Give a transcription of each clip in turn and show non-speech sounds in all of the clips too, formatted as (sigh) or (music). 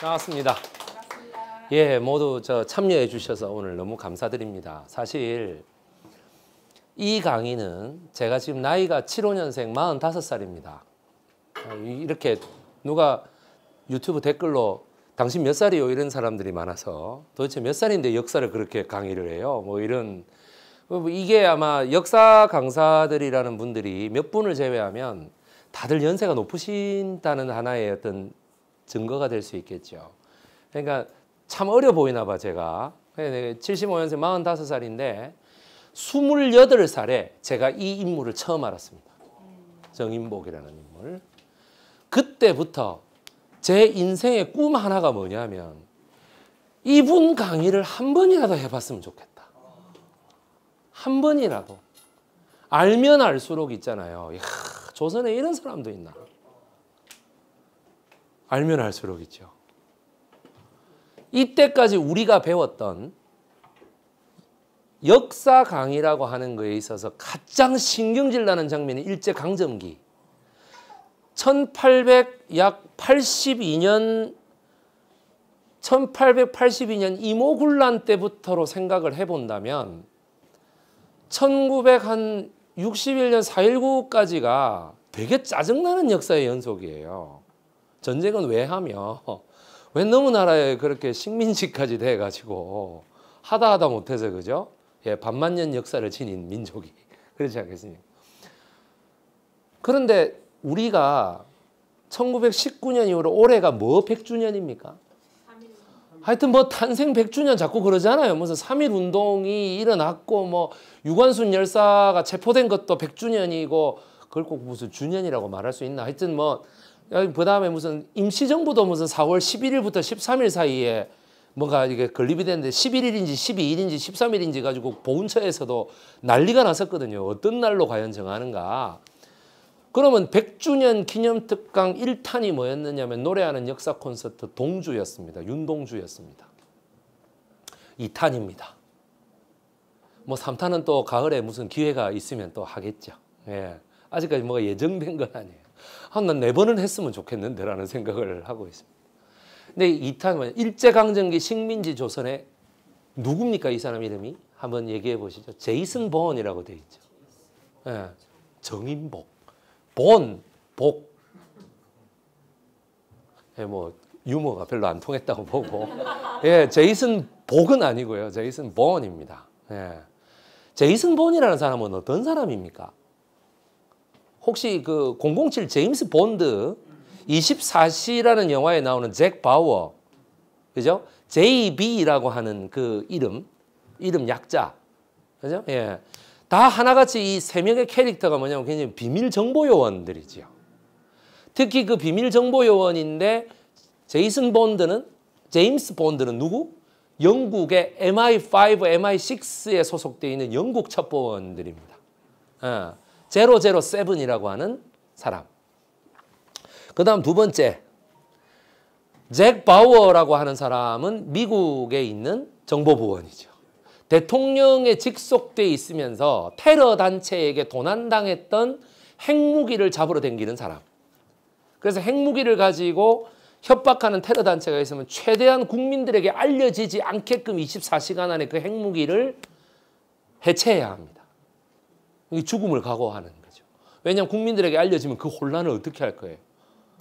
반갑습니다. 예, 모두 저 참여해 주셔서 오늘 너무 감사드립니다. 사실 이 강의는 제가 지금 나이가 75년생 45살입니다. 아, 이렇게 누가 유튜브 댓글로 당신 몇 살이요? 이런 사람들이 많아서 도대체 몇 살인데 역사를 그렇게 강의를 해요? 뭐 이런 뭐 이게 아마 역사 강사들이라는 분들이 몇 분을 제외하면 다들 연세가 높으신다는 하나의 어떤 증거가 될 수 있겠죠. 그러니까 참 어려 보이나 봐 제가. 75년생 45살인데 28살에 제가 이 인물을 처음 알았습니다. 정인복이라는 인물. 그때부터 제 인생의 꿈 하나가 뭐냐면 이분 강의를 한 번이라도 해봤으면 좋겠다. 한 번이라도. 알면 알수록 있잖아요. 야, 조선에 이런 사람도 있나. 알면 알수록 있죠. 이때까지 우리가 배웠던 역사 강의라고 하는 거에 있어서 가장 신경질 나는 장면이 일제강점기 1 8 82년 1882년 임오군란 때부터로 생각을 해본다면 1961년 4.19까지가 되게 짜증나는 역사의 연속이에요. 전쟁은 왜 하며 왜 너무 나라에 그렇게 식민지까지 돼가지고 하다 하다 못해서 그죠? 예, 반만년 역사를 지닌 민족이 (laughs) 그렇지 않겠습니까? 그런데 우리가 1919년 이후로 올해가 뭐 100주년입니까? 하여튼 뭐 탄생 100주년 자꾸 그러잖아요. 무슨 3.1 운동이 일어났고 뭐 유관순 열사가 체포된 것도 100주년이고 그걸 꼭 무슨 주년이라고 말할 수 있나. 하여튼 뭐그 다음에 무슨 임시정부도 무슨 4월 11일부터 13일 사이에 뭔가 이게 건립이 됐는데 11일인지 12일인지 13일인지 가지고 보훈처에서도 난리가 났었거든요. 어떤 날로 과연 정하는가. 그러면 100주년 기념특강 1탄이 뭐였느냐면 노래하는 역사 콘서트 동주였습니다. 윤동주였습니다. 2탄입니다. 뭐 3탄은 또 가을에 무슨 기회가 있으면 또 하겠죠. 예. 아직까지 뭐가 예정된 건 아니에요. 한난 아, 네 번은 했으면 좋겠는데라는 생각을 하고 있습니다. 근데 이탄 일제 강점기 식민지 조선에 누굽니까 이 사람 이름이? 한번 얘기해 보시죠. 제이슨 본이라고 돼 있죠. 예. 정인복, 본, 복. 예, 뭐 유머가 별로 안 통했다고 보고. 예, 제이슨 복은 아니고요. 제이슨 본입니다. 예. 제이슨 본이라는 사람은 어떤 사람입니까? 혹시 그 007 제임스 본드 24시라는 영화에 나오는 잭 바워 그죠? JB라고 하는 그 이름 이름 약자 그죠? 예. 다 하나같이 이 세 명의 캐릭터가 뭐냐면 굉장히 비밀 정보 요원들이지요. 특히 그 비밀 정보 요원인데 제이슨 본드는 제임스 본드는 누구? 영국의 MI5, MI6에 소속되어 있는 영국 첩보원들입니다. 예. 007이라고 하는 사람. 그 다음 두 번째, 잭 바우어라고 하는 사람은 미국에 있는 정보부원이죠. 대통령에 직속돼 있으면서 테러 단체에게 도난당했던 핵무기를 잡으러 댕기는 사람. 그래서 핵무기를 가지고 협박하는 테러 단체가 있으면 최대한 국민들에게 알려지지 않게끔 24시간 안에 그 핵무기를 해체해야 합니다. 이 죽음을 각오하는 거죠. 왜냐하면 국민들에게 알려지면 그 혼란을 어떻게 할 거예요.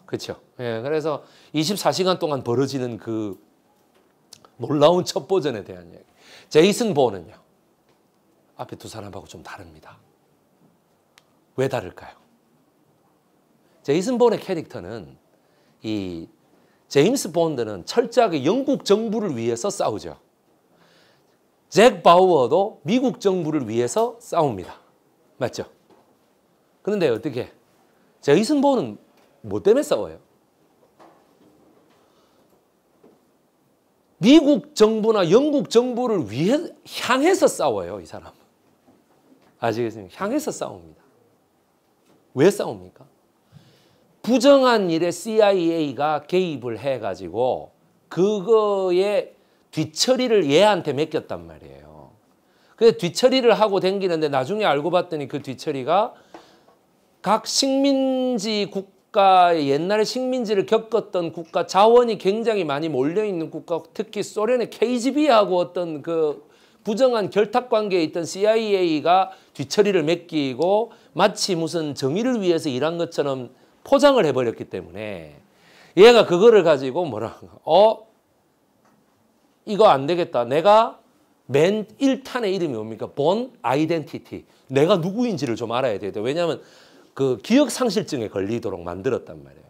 그렇죠. 예, 그래서 24시간 동안 벌어지는 그 놀라운 첩보전에 대한 이야기. 제이슨 보는요. 앞에 두 사람하고 좀 다릅니다. 왜 다를까요? 제이슨 본의 캐릭터는 이 제임스 본드는 철저하게 영국 정부를 위해서 싸우죠. 잭 바우어도 미국 정부를 위해서 싸웁니다. 맞죠? 그런데 어떻게? 저 이승보는 뭐 때문에 싸워요? 미국 정부나 영국 정부를 위해 향해서 싸워요, 이사람 아시겠습니까? 향해서 싸웁니다. 왜 싸웁니까? 부정한 일에 CIA가 개입을 해가지고 그거에 뒤처리를 얘한테 맡겼단 말이에요. 그래서 뒤처리를 하고 댕기는데 나중에 알고 봤더니 그 뒤처리가 각 식민지 국가의 옛날에 식민지를 겪었던 국가 자원이 굉장히 많이 몰려있는 국가 특히 소련의 KGB하고 어떤 그 부정한 결탁 관계에 있던 CIA가 뒤처리를 맡기고 마치 무슨 정의를 위해서 일한 것처럼 포장을 해버렸기 때문에 얘가 그거를 가지고 뭐라 어 이거 안 되겠다 내가 맨 1탄의 이름이 뭡니까? 본 아이덴티티. 내가 누구인지를 좀 알아야 돼요. 왜냐하면 그 기억 상실증에 걸리도록 만들었단 말이에요.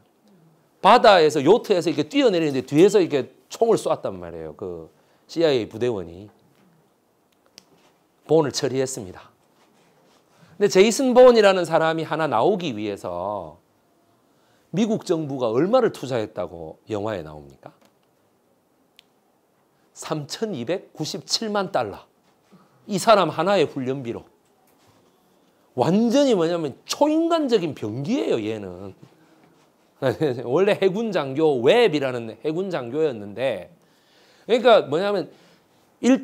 바다에서 요트에서 이렇게 뛰어내리는데 뒤에서 이렇게 총을 쐈단 말이에요. 그 CIA 부대원이 본을 처리했습니다. 근데 제이슨 본이라는 사람이 하나 나오기 위해서 미국 정부가 얼마를 투자했다고 영화에 나옵니까? 3,297만 달러. 이 사람 하나의 훈련비로. 완전히 뭐냐면 초인간적인 병기예요, 얘는. (laughs) 원래 해군 장교 웹이라는 해군 장교였는데 그러니까 뭐냐면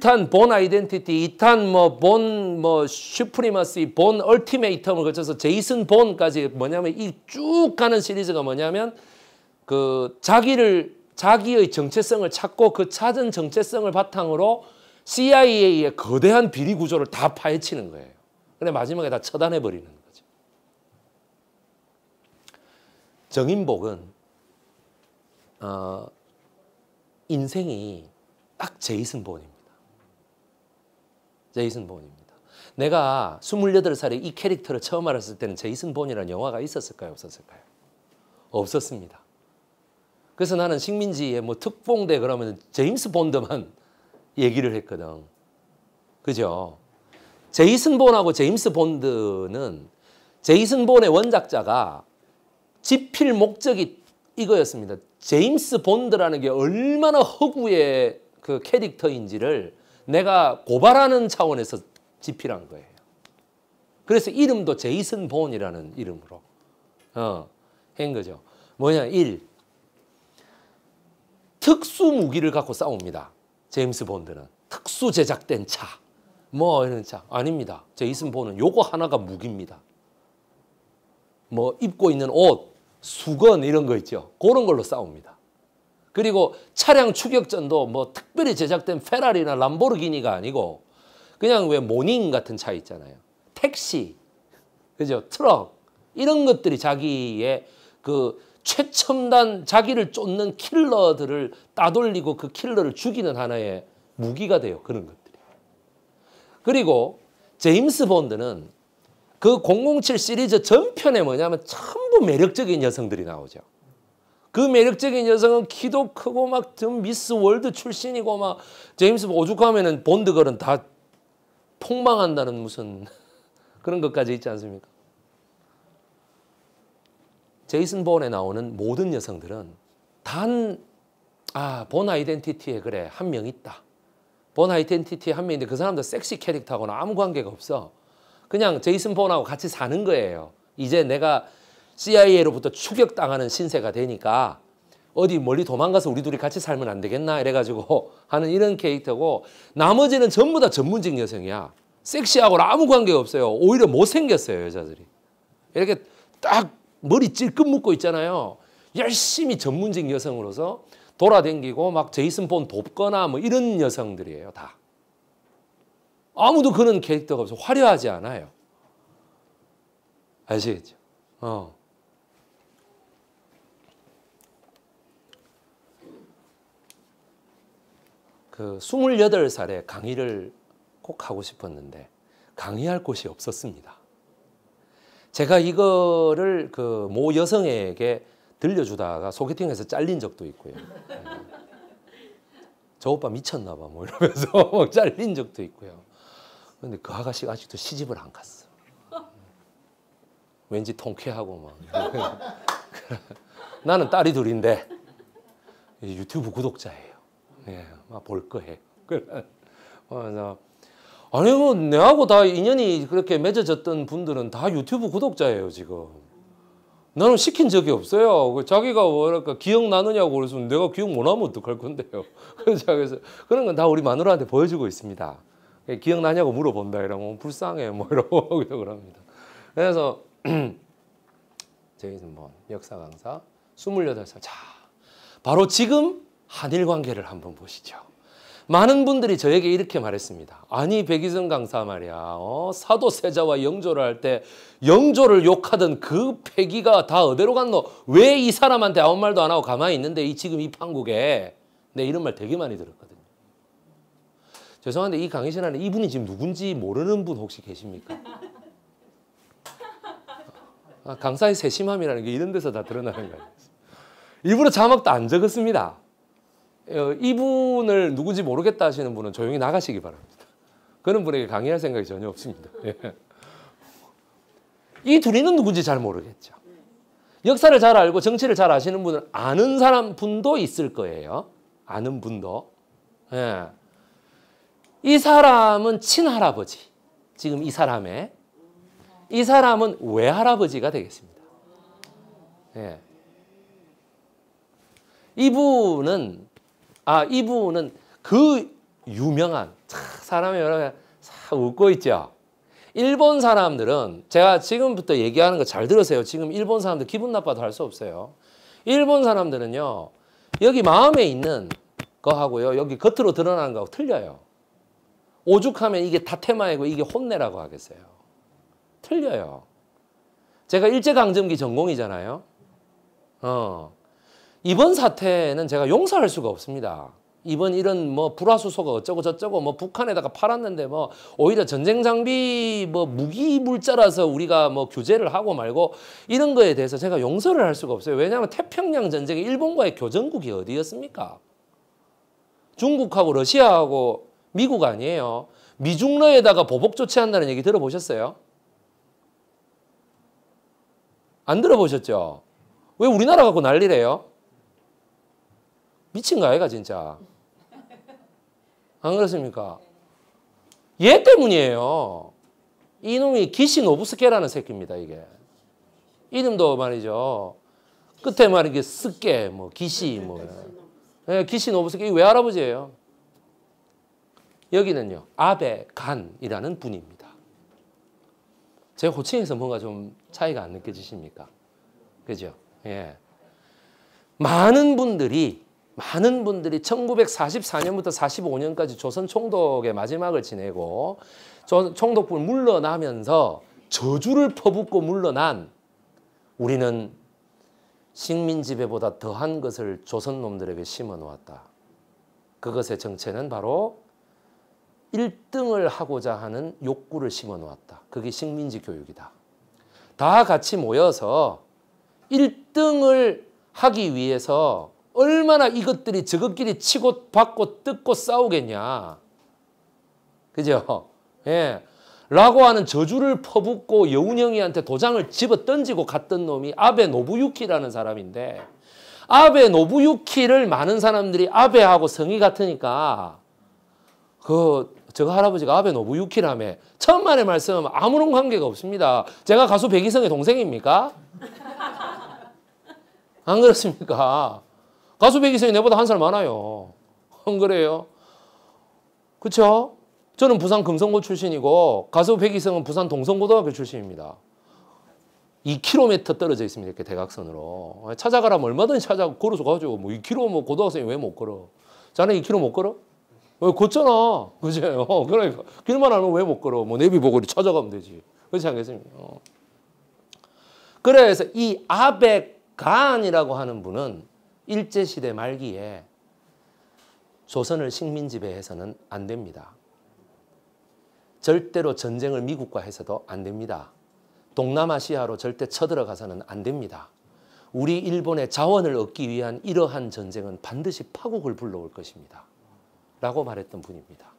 1탄 본 아이덴티티, 2탄 뭐 본 뭐 슈프리머시, 본 얼티메이텀을 거쳐서 제이슨 본까지 뭐냐면 이 쭉 가는 시리즈가 뭐냐면 그 자기를 자기의 정체성을 찾고 그 찾은 정체성을 바탕으로 CIA의 거대한 비리 구조를 다 파헤치는 거예요. 근데 마지막에 다 처단해 버리는 거죠. 정인복은 어, 인생이 딱 제이슨 본입니다. 제이슨 본입니다. 내가 28살에 이 캐릭터를 처음 알았을 때는 제이슨 본이라는 영화가 있었을까요? 없었을까요? 없었습니다. 그래서 나는 식민지에 뭐특봉대 그러면 제임스 본드만 (laughs) 얘기를 했거든. 그죠? 제이슨 본하고 제임스 본드는 제이슨 본의 원작자가 지필 목적이 이거였습니다. 제임스 본드라는 게 얼마나 허구의 그 캐릭터인지를 내가 고발하는 차원에서 지필한 거예요. 그래서 이름도 제이슨 본이라는 이름으로 어, 한 거죠. 뭐냐 1. 특수 무기를 갖고 싸웁니다. 제임스 본드는 특수 제작된 차, 뭐 이런 차 아닙니다. 제이슨 본은 요거 하나가 무기입니다. 뭐 입고 있는 옷, 수건 이런 거 있죠. 그런 걸로 싸웁니다. 그리고 차량 추격전도 뭐 특별히 제작된 페라리나 람보르기니가 아니고 그냥 왜 모닝 같은 차 있잖아요. 택시, 그죠? 트럭 이런 것들이 자기의 그 최첨단 자기를 쫓는 킬러들을 따돌리고 그 킬러를 죽이는 하나의 무기가 돼요. 그런 것들이. 그리고 제임스 본드는 그 007 시리즈 전편에 뭐냐면 전부 매력적인 여성들이 나오죠. 그 매력적인 여성은 키도 크고 막 미스 월드 출신이고 막 제임스 오죽하면은 본드걸은 다 폭망한다는 무슨 (laughs) 그런 것까지 있지 않습니까? 제이슨 본에 나오는 모든 여성들은 단, 아, 본 아이덴티티에 그래, 한 명 있다. 본 아이덴티티에 한 명인데 그 사람도 섹시 캐릭터하고는 아무 관계가 없어. 그냥 제이슨 본하고 같이 사는 거예요. 이제 내가 CIA로부터 추격당하는 신세가 되니까 어디 멀리 도망가서 우리 둘이 같이 살면 안 되겠나 이래가지고 (laughs) 하는 이런 캐릭터고 나머지는 전부 다 전문직 여성이야. 섹시하고 는 아무 관계가 없어요. 오히려 못생겼어요 여자들이. 이렇게 딱 머리 찔끔 묶고 있잖아요. 열심히 전문직 여성으로서 돌아댕기고 막 제이슨 본 돕거나 뭐 이런 여성들이에요. 다. 아무도 그런 캐릭터가 없어 화려하지 않아요. 아시겠죠? 어. 그 28살에 강의를 꼭 하고 싶었는데 강의할 곳이 없었습니다. 제가 이거를 그 모 여성에게 들려주다가 소개팅에서 잘린 적도 있고요. 예. 저 오빠 미쳤나 봐. 뭐 이러면서 (laughs) 잘린 적도 있고요. 근데 그 아가씨가 아직도 시집을 안 갔어. 왠지 통쾌하고 막. (laughs) 나는 딸이 둘인데 유튜브 구독자예요. 예, 막 볼 거예요. 그래서 아니 뭐 내하고 다 인연이 그렇게 맺어졌던 분들은 다 유튜브 구독자예요 지금. 나는 시킨 적이 없어요. 그 자기가 뭐랄까 기억나느냐고 그래서 내가 기억 못하면 어떡할 건데요. (laughs) 그래서 그런건 다 우리 마누라한테 보여주고 있습니다. 예, 기억나냐고 물어본다 이러면 뭐 불쌍해 뭐 이러고 (laughs) 그러니다 그래서 저희는 (clears throat) 뭐 역사 강사 28살 자 바로 지금 한일 관계를 한번 보시죠. 많은 분들이 저에게 이렇게 말했습니다. 아니 백이성 강사 말이야 어? 사도세자와 영조를 할 때 영조를 욕하던 그 패기가 다 어디로 갔노? 왜 이 사람한테 아무 말도 안 하고 가만히 있는데 이 지금 이 판국에 내 이런 말 되게 많이 들었거든요. 죄송한데 이 강의실 안에 이분이 지금 누군지 모르는 분 혹시 계십니까? 아, 강사의 세심함이라는 게 이런 데서 다 드러나는 거예요. 일부러 자막도 안 적었습니다. 어, 이분을 누군지 모르겠다 하시는 분은 조용히 나가시기 바랍니다. 그런 분에게 강의할 생각이 전혀 없습니다. 예. 이 둘이는 누군지 잘 모르겠죠. 역사를 잘 알고 정치를 잘 아시는 분은 아는 사람 분도 있을 거예요. 아는 분도. 예. 이 사람은 친할아버지. 지금 이 사람의. 이 사람은 외할아버지가 되겠습니다. 예. 이분은 아, 이 부분은 그 유명한 사람이 여러 사 웃고 있죠. 일본 사람들은 제가 지금부터 얘기하는 거 잘 들으세요. 지금 일본 사람들 기분 나빠도 할 수 없어요. 일본 사람들은요. 여기 마음에 있는 거하고요. 여기 겉으로 드러나는 거하고 틀려요. 오죽하면 이게 다 테마이고 이게 혼내라고 하겠어요. 틀려요. 제가 일제강점기 전공이잖아요. 어. 이번 사태는 제가 용서할 수가 없습니다. 이번 이런 뭐 불화수소가 어쩌고 저쩌고 뭐 북한에다가 팔았는데 뭐 오히려 전쟁 장비 뭐 무기 물자라서 우리가 뭐 규제를 하고 말고 이런 거에 대해서 제가 용서를 할 수가 없어요. 왜냐하면 태평양 전쟁에 일본과의 교전국이 어디였습니까? 중국하고 러시아하고 미국 아니에요. 미중러에다가 보복 조치한다는 얘기 들어보셨어요? 안 들어보셨죠? 왜 우리나라 갖고 난리래요? 미친 거 아이가 진짜. 안 그렇습니까? 얘 때문이에요. 이놈이 기시 노부스케라는 새끼입니다, 이게. 이름도 말이죠. 끝에 말이게 스케, 뭐, 기시, 뭐. 네, 예, 기시 노부스케, 이 외할아버지예요. 여기는요, 아베 간이라는 분입니다. 제 호칭에서 뭔가 좀 차이가 안 느껴지십니까? 그죠? 예. 많은 분들이 많은 분들이 1944년부터 45년까지 조선 총독의 마지막을 지내고 총독부를 물러나면서 저주를 퍼붓고 물러난 우리는 식민지배보다 더한 것을 조선놈들에게 심어놓았다. 그것의 정체는 바로 1등을 하고자 하는 욕구를 심어놓았다. 그게 식민지 교육이다. 다 같이 모여서 1등을 하기 위해서 얼마나 이것들이 저것끼리 치고 받고 뜯고 싸우겠냐. 그죠? 예. 라고 하는 저주를 퍼붓고 여운형이한테 도장을 집어 던지고 갔던 놈이 아베 노부유키라는 사람인데 아베 노부유키를 많은 사람들이 아베하고 성이 같으니까 그 저거 할아버지가 아베 노부유키라며 천만의 말씀 아무런 관계가 없습니다. 제가 가수 백이성의 동생입니까? 안 그렇습니까? 가수 백이성이 내보다 한 살 많아요. 안 그래요? 그렇 저는 부산 금성고 출신이고 가수 백이성은 부산 동성고등학교 출신입니다. 2km 떨어져 있습니다. 이렇게 대각선으로. 찾아가라면 얼마든지 찾아 걸어서 가죠. 뭐 2km 뭐 고등학생이 왜 못 걸어? 자네 2km 못 걸어? 왜 걷잖아. (laughs) 그죠? 그러니까 길만 알면 왜 못 걸어? 뭐 내비 보고 찾아가면 되지. 그렇지 않겠습니까? 어. 그래서 이 아백간이라고 하는 분은 일제시대 말기에 조선을 식민지배해서는 안 됩니다. 절대로 전쟁을 미국과 해서도 안 됩니다. 동남아시아로 절대 쳐들어가서는 안 됩니다. 우리 일본의 자원을 얻기 위한 이러한 전쟁은 반드시 파국을 불러올 것입니다. 라고 말했던 분입니다.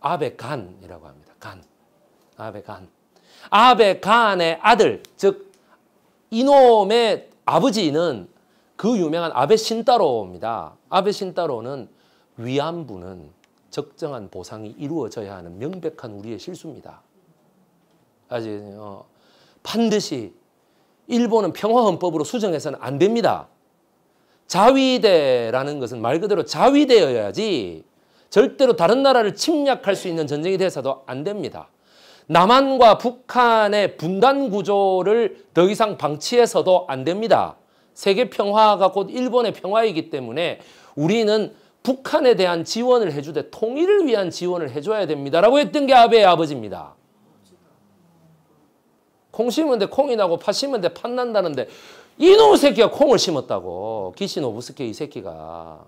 아베 간이라고 합니다. 간. 아베 간. 아베 간의 아들, 즉 이놈의 아버지는 그 유명한 아베 신따로입니다. 아베 신따로는 위안부는 적정한 보상이 이루어져야 하는 명백한 우리의 실수입니다. 아시요 어, 반드시 일본은 평화헌법으로 수정해서는 안 됩니다. 자위대라는 것은 말 그대로 자위대여야지 절대로 다른 나라를 침략할 수 있는 전쟁이 돼서도 안 됩니다. 남한과 북한의 분단 구조를 더 이상 방치해서도 안 됩니다. 세계 평화가 곧 일본의 평화이기 때문에 우리는 북한에 대한 지원을 해주되 통일을 위한 지원을 해줘야 됩니다라고 했던 게 아베의 아버지입니다. 콩 심은데 콩이 나고 파 심은데 팥 난다는데 이놈 새끼가 콩을 심었다고 기시노부스케 이 새끼가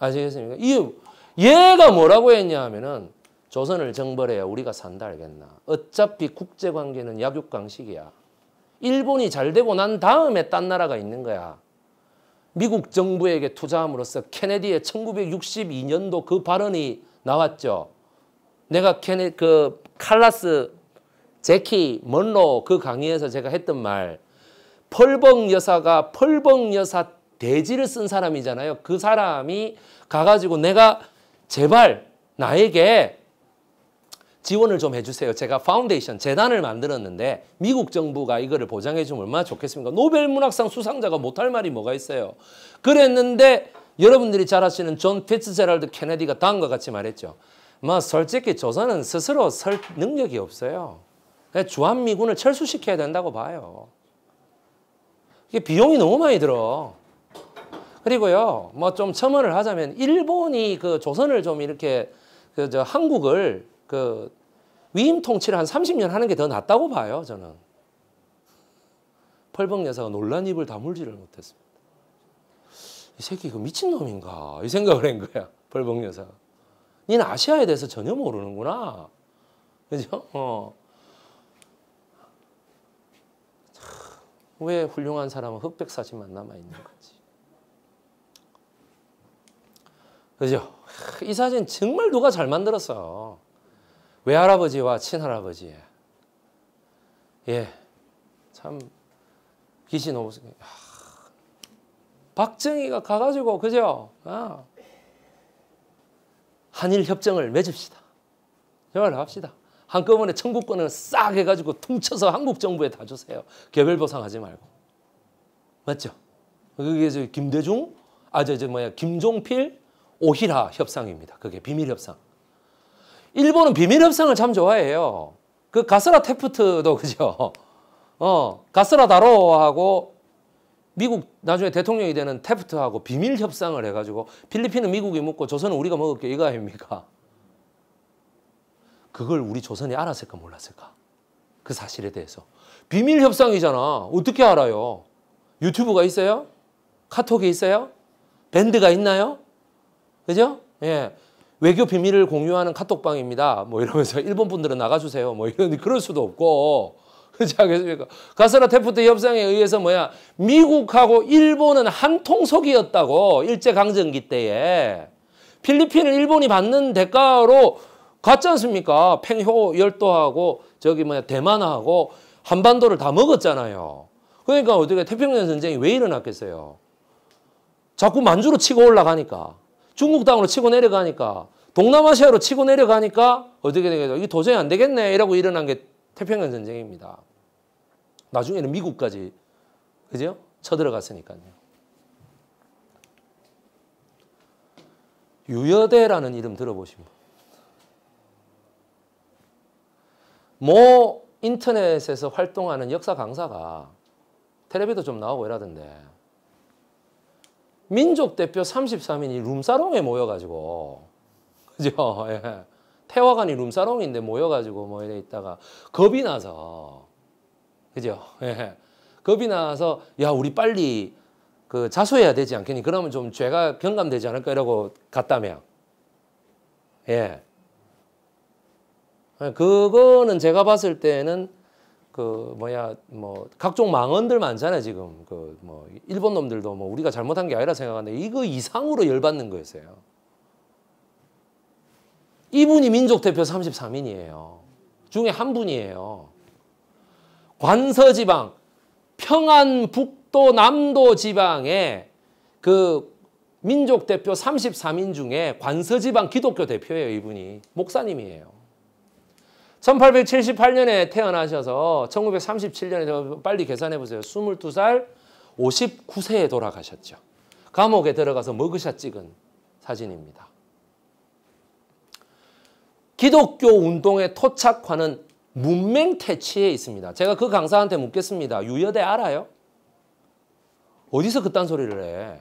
아시겠습니까? 이 얘가 뭐라고 했냐 하면은 조선을 정벌해야 우리가 산다 알겠나. 어차피 국제관계는 약육강식이야. 일본이 잘 되고 난 다음에 딴 나라가 있는 거야. 미국 정부에게 투자함으로써 케네디의 1962년도 그 발언이 나왔죠. 내가 케네 그 칼라스 제키 먼로 그 강의에서 제가 했던 말 펄벅 여사가 펄벅 여사 대지를 쓴 사람이잖아요. 그 사람이 가가지고 내가 제발 나에게 지원을 좀 해주세요. 제가 파운데이션, 재단을 만들었는데 미국 정부가 이거를 보장해 주면 얼마나 좋겠습니까? 노벨 문학상 수상자가 못할 말이 뭐가 있어요. 그랬는데 여러분들이 잘 아시는 존피츠제랄드 케네디가 다음과 같이 말했죠. 뭐 솔직히 조선은 스스로 설 능력이 없어요. 주한미군을 철수시켜야 된다고 봐요. 이게 비용이 너무 많이 들어. 그리고요, 뭐 좀 첨언을 하자면 일본이 그 조선을 좀 이렇게 그 저 한국을 그 위임 통치를 한 30년 하는 게 더 낫다고 봐요, 저는. 펄벅 여사가 놀란 입을 다물지를 못했습니다. 이 새끼 이 미친놈인가 이 생각을 한 거야, 펄벅 여사가. 니는 아시아에 대해서 전혀 모르는구나. 그죠? 어. 왜 훌륭한 사람은 흑백 사진만 남아 있는 거지? 그죠? 이 사진 정말 누가 잘 만들었어. 외할아버지와 친할아버지. 예. 참, 귀신 오보 아, 박정희가 가가지고, 그죠? 아. 한일 협정을 맺읍시다. 정말 합시다. 한꺼번에 청구권을 싹 해가지고 퉁쳐서 한국 정부에 다 주세요. 개별 보상하지 말고. 맞죠? 그게 저 김대중, 아, 저, 저 뭐야, 김종필, 오히라 협상입니다. 그게 비밀 협상. 일본은 비밀 협상을 참 좋아해요. 그 가스라 테프트도 그죠. 어, 가스라 다로하고 미국 나중에 대통령이 되는 테프트하고 비밀 협상을 해가지고 필리핀은 미국이 먹고 조선은 우리가 먹을게 이거 아닙니까? 그걸 우리 조선이 알았을까 몰랐을까? 그 사실에 대해서. 비밀 협상이잖아. 어떻게 알아요? 유튜브가 있어요? 카톡이 있어요? 밴드가 있나요? 그죠? 예. 외교 비밀을 공유하는 카톡방입니다. 뭐 이러면서 (laughs) 일본 분들은 나가주세요. 뭐 이런 러 그럴 수도 없고 (laughs) 그렇지 않겠습니까? 가스라 테프트 협상에 의해서 뭐야 미국하고 일본은 한 통속이었다고 일제 강점기 때에 필리핀을 일본이 받는 대가로 갔지 않습니까? 팽효 열도하고 저기 뭐야 대만하고 한반도를 다 먹었잖아요. 그러니까 어떻게 태평양 전쟁이 왜 일어났겠어요? 자꾸 만주로 치고 올라가니까. 중국 땅으로 치고 내려가니까 동남아시아로 치고 내려가니까 어떻게 되겠죠? 이게 도저히 안 되겠네 이라고 일어난 게 태평양 전쟁입니다. 나중에는 미국까지 그죠? 쳐들어갔으니까요. 유여대라는 이름 들어보신 분. 모 인터넷에서 활동하는 역사 강사가 텔레비도 좀 나오고 이러던데 민족 대표 33인이 룸사롱에 모여가지고 그죠? (laughs) 예. 태화관이 룸사롱인데 모여가지고 뭐 이래 있다가 겁이 나서 그죠? 예. 겁이 나서 야 우리 빨리 그 자수해야 되지 않겠니? 그러면 좀 죄가 경감되지 않을까 이러고 갔다며. 예. 예 그거는 제가 봤을 때는 그 뭐야 뭐 각종 망언들 많잖아요 지금 그 뭐 일본 놈들도 뭐 우리가 잘못한 게 아니라 생각하는데 이거 이상으로 열받는 거였어요. 이분이 민족 대표 33인이에요. 중에 한 분이에요. 관서지방 평안북도 남도 지방에 그 민족 대표 33인 중에 관서지방 기독교 대표예요 이분이 목사님이에요. 1878년에 태어나셔서 1937년에 빨리 계산해 보세요. 22살 59세에 돌아가셨죠. 감옥에 들어가서 머그샷 찍은 사진입니다. 기독교 운동의 토착화는 문맹 퇴치에 있습니다. 제가 그 강사한테 묻겠습니다. 유여대 알아요? 어디서 그딴 소리를 해?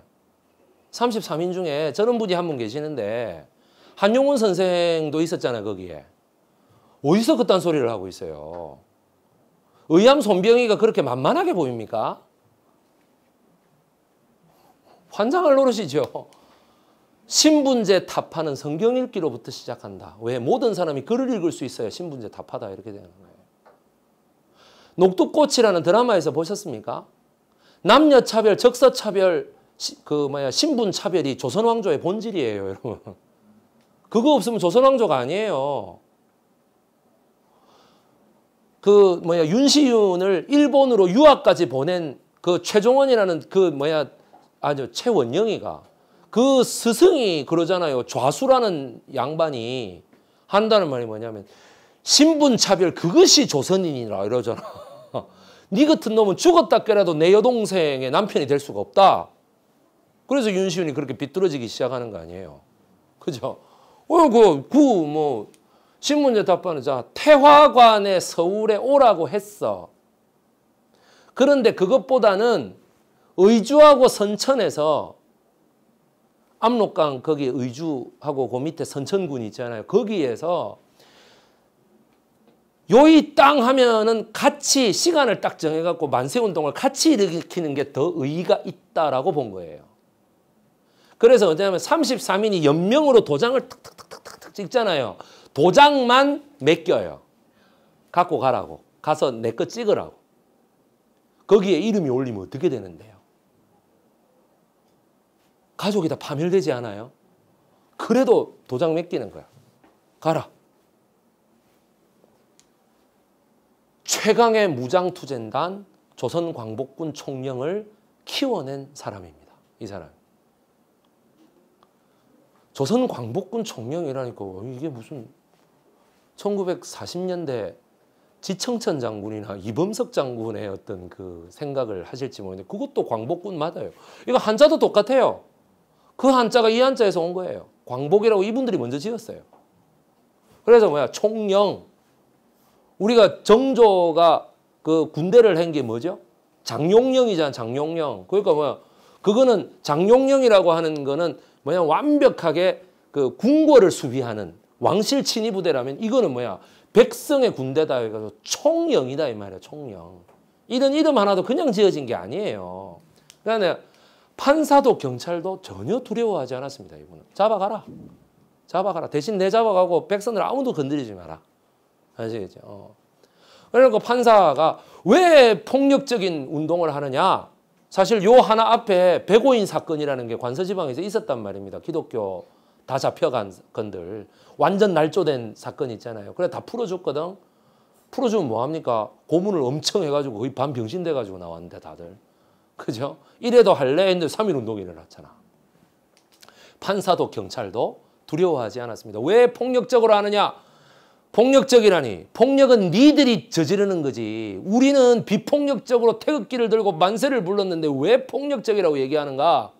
33인 중에 저런 분이 한 분 계시는데 한용운 선생도 있었잖아요. 거기에. 어디서 그딴 소리를 하고 있어요. 의암 손병이가 그렇게 만만하게 보입니까? 환장을 노릇이죠. 신분제 탑하는 성경 읽기로부터 시작한다. 왜? 모든 사람이 글을 읽을 수 있어야 신분제 탑하다 이렇게 되는 거예요. 녹두꽃이라는 드라마에서 보셨습니까? 남녀 차별, 적서 차별, 그 뭐야 신분 차별이 조선 왕조의 본질이에요, 여러분. 그거 없으면 조선 왕조가 아니에요. 그 뭐야 윤시윤을 일본으로 유학까지 보낸 그 최종원이라는 그 뭐야 아니요 최원영이가 그 스승이 그러잖아요 좌수라는 양반이 한다는 말이 뭐냐면 신분 차별 그것이 조선인이라 이러잖아 네 (laughs) 같은 놈은 죽었다 깨라도 내 여동생의 남편이 될 수가 없다 그래서 윤시윤이 그렇게 비뚤어지기 시작하는 거 아니에요 그죠 어그그뭐 질문제답변은자 태화관에 서울에 오라고 했어. 그런데 그것보다는 의주하고 선천에서 압록강 거기 의주하고 그 밑에 선천군 있잖아요. 거기에서 요이 땅 하면은 같이 시간을 딱 정해갖고 만세운동을 같이 일으키는 게 더 의의가 있다라고 본 거예요. 그래서 어쩌냐면 33인이 연명으로 도장을 탁탁탁탁탁 찍잖아요. 도장만 맡겨요. 갖고 가라고. 가서 내 거 찍으라고. 거기에 이름이 올리면 어떻게 되는데요? 가족이 다 파멸되지 않아요? 그래도 도장 맡기는 거야. 가라. 최강의 무장투쟁단 조선광복군 총령을 키워낸 사람입니다. 이 사람. 조선광복군 총령이라니까 이게 무슨 1940년대 지청천 장군이나 이범석 장군의 어떤 그 생각을 하실지 모르는데 그것도 광복군 맞아요. 이거 한자도 똑같아요. 그 한자가 이 한자에서 온 거예요. 광복이라고 이분들이 먼저 지었어요. 그래서 뭐야 총령 우리가 정조가 그 군대를 한 게 뭐죠? 장용령이잖아 장용령. 그러니까 뭐야 그거는 장용령이라고 하는 거는 뭐냐 완벽하게 그 궁궐을 수비하는 왕실 친위 부대라면 이거는 뭐야? 백성의 군대다 해가지고 총령이다 이 말이야 총령. 이런 이름 하나도 그냥 지어진 게 아니에요. 그러니까 판사도 경찰도 전혀 두려워하지 않았습니다 이분은. 잡아가라. 잡아가라. 대신 내 잡아가고 백성들 아무도 건드리지 마라. 아시겠죠? 어. 그러니까 판사가 왜 폭력적인 운동을 하느냐? 사실 요 하나 앞에 백오인 사건이라는 게 관서지방에서 있었단 말입니다. 기독교 다 잡혀간 건들 완전 날조된 사건 있잖아요. 그래 다 풀어줬거든. 풀어주면 뭐합니까? 고문을 엄청 해가지고 거의 반병신 돼가지고 나왔는데 다들. 그죠? 이래도 할래 했는데 3.1운동이 일어났잖아. 판사도 경찰도 두려워하지 않았습니다. 왜 폭력적으로 하느냐? 폭력적이라니. 폭력은 니들이 저지르는 거지. 우리는 비폭력적으로 태극기를 들고 만세를 불렀는데 왜 폭력적이라고 얘기하는가?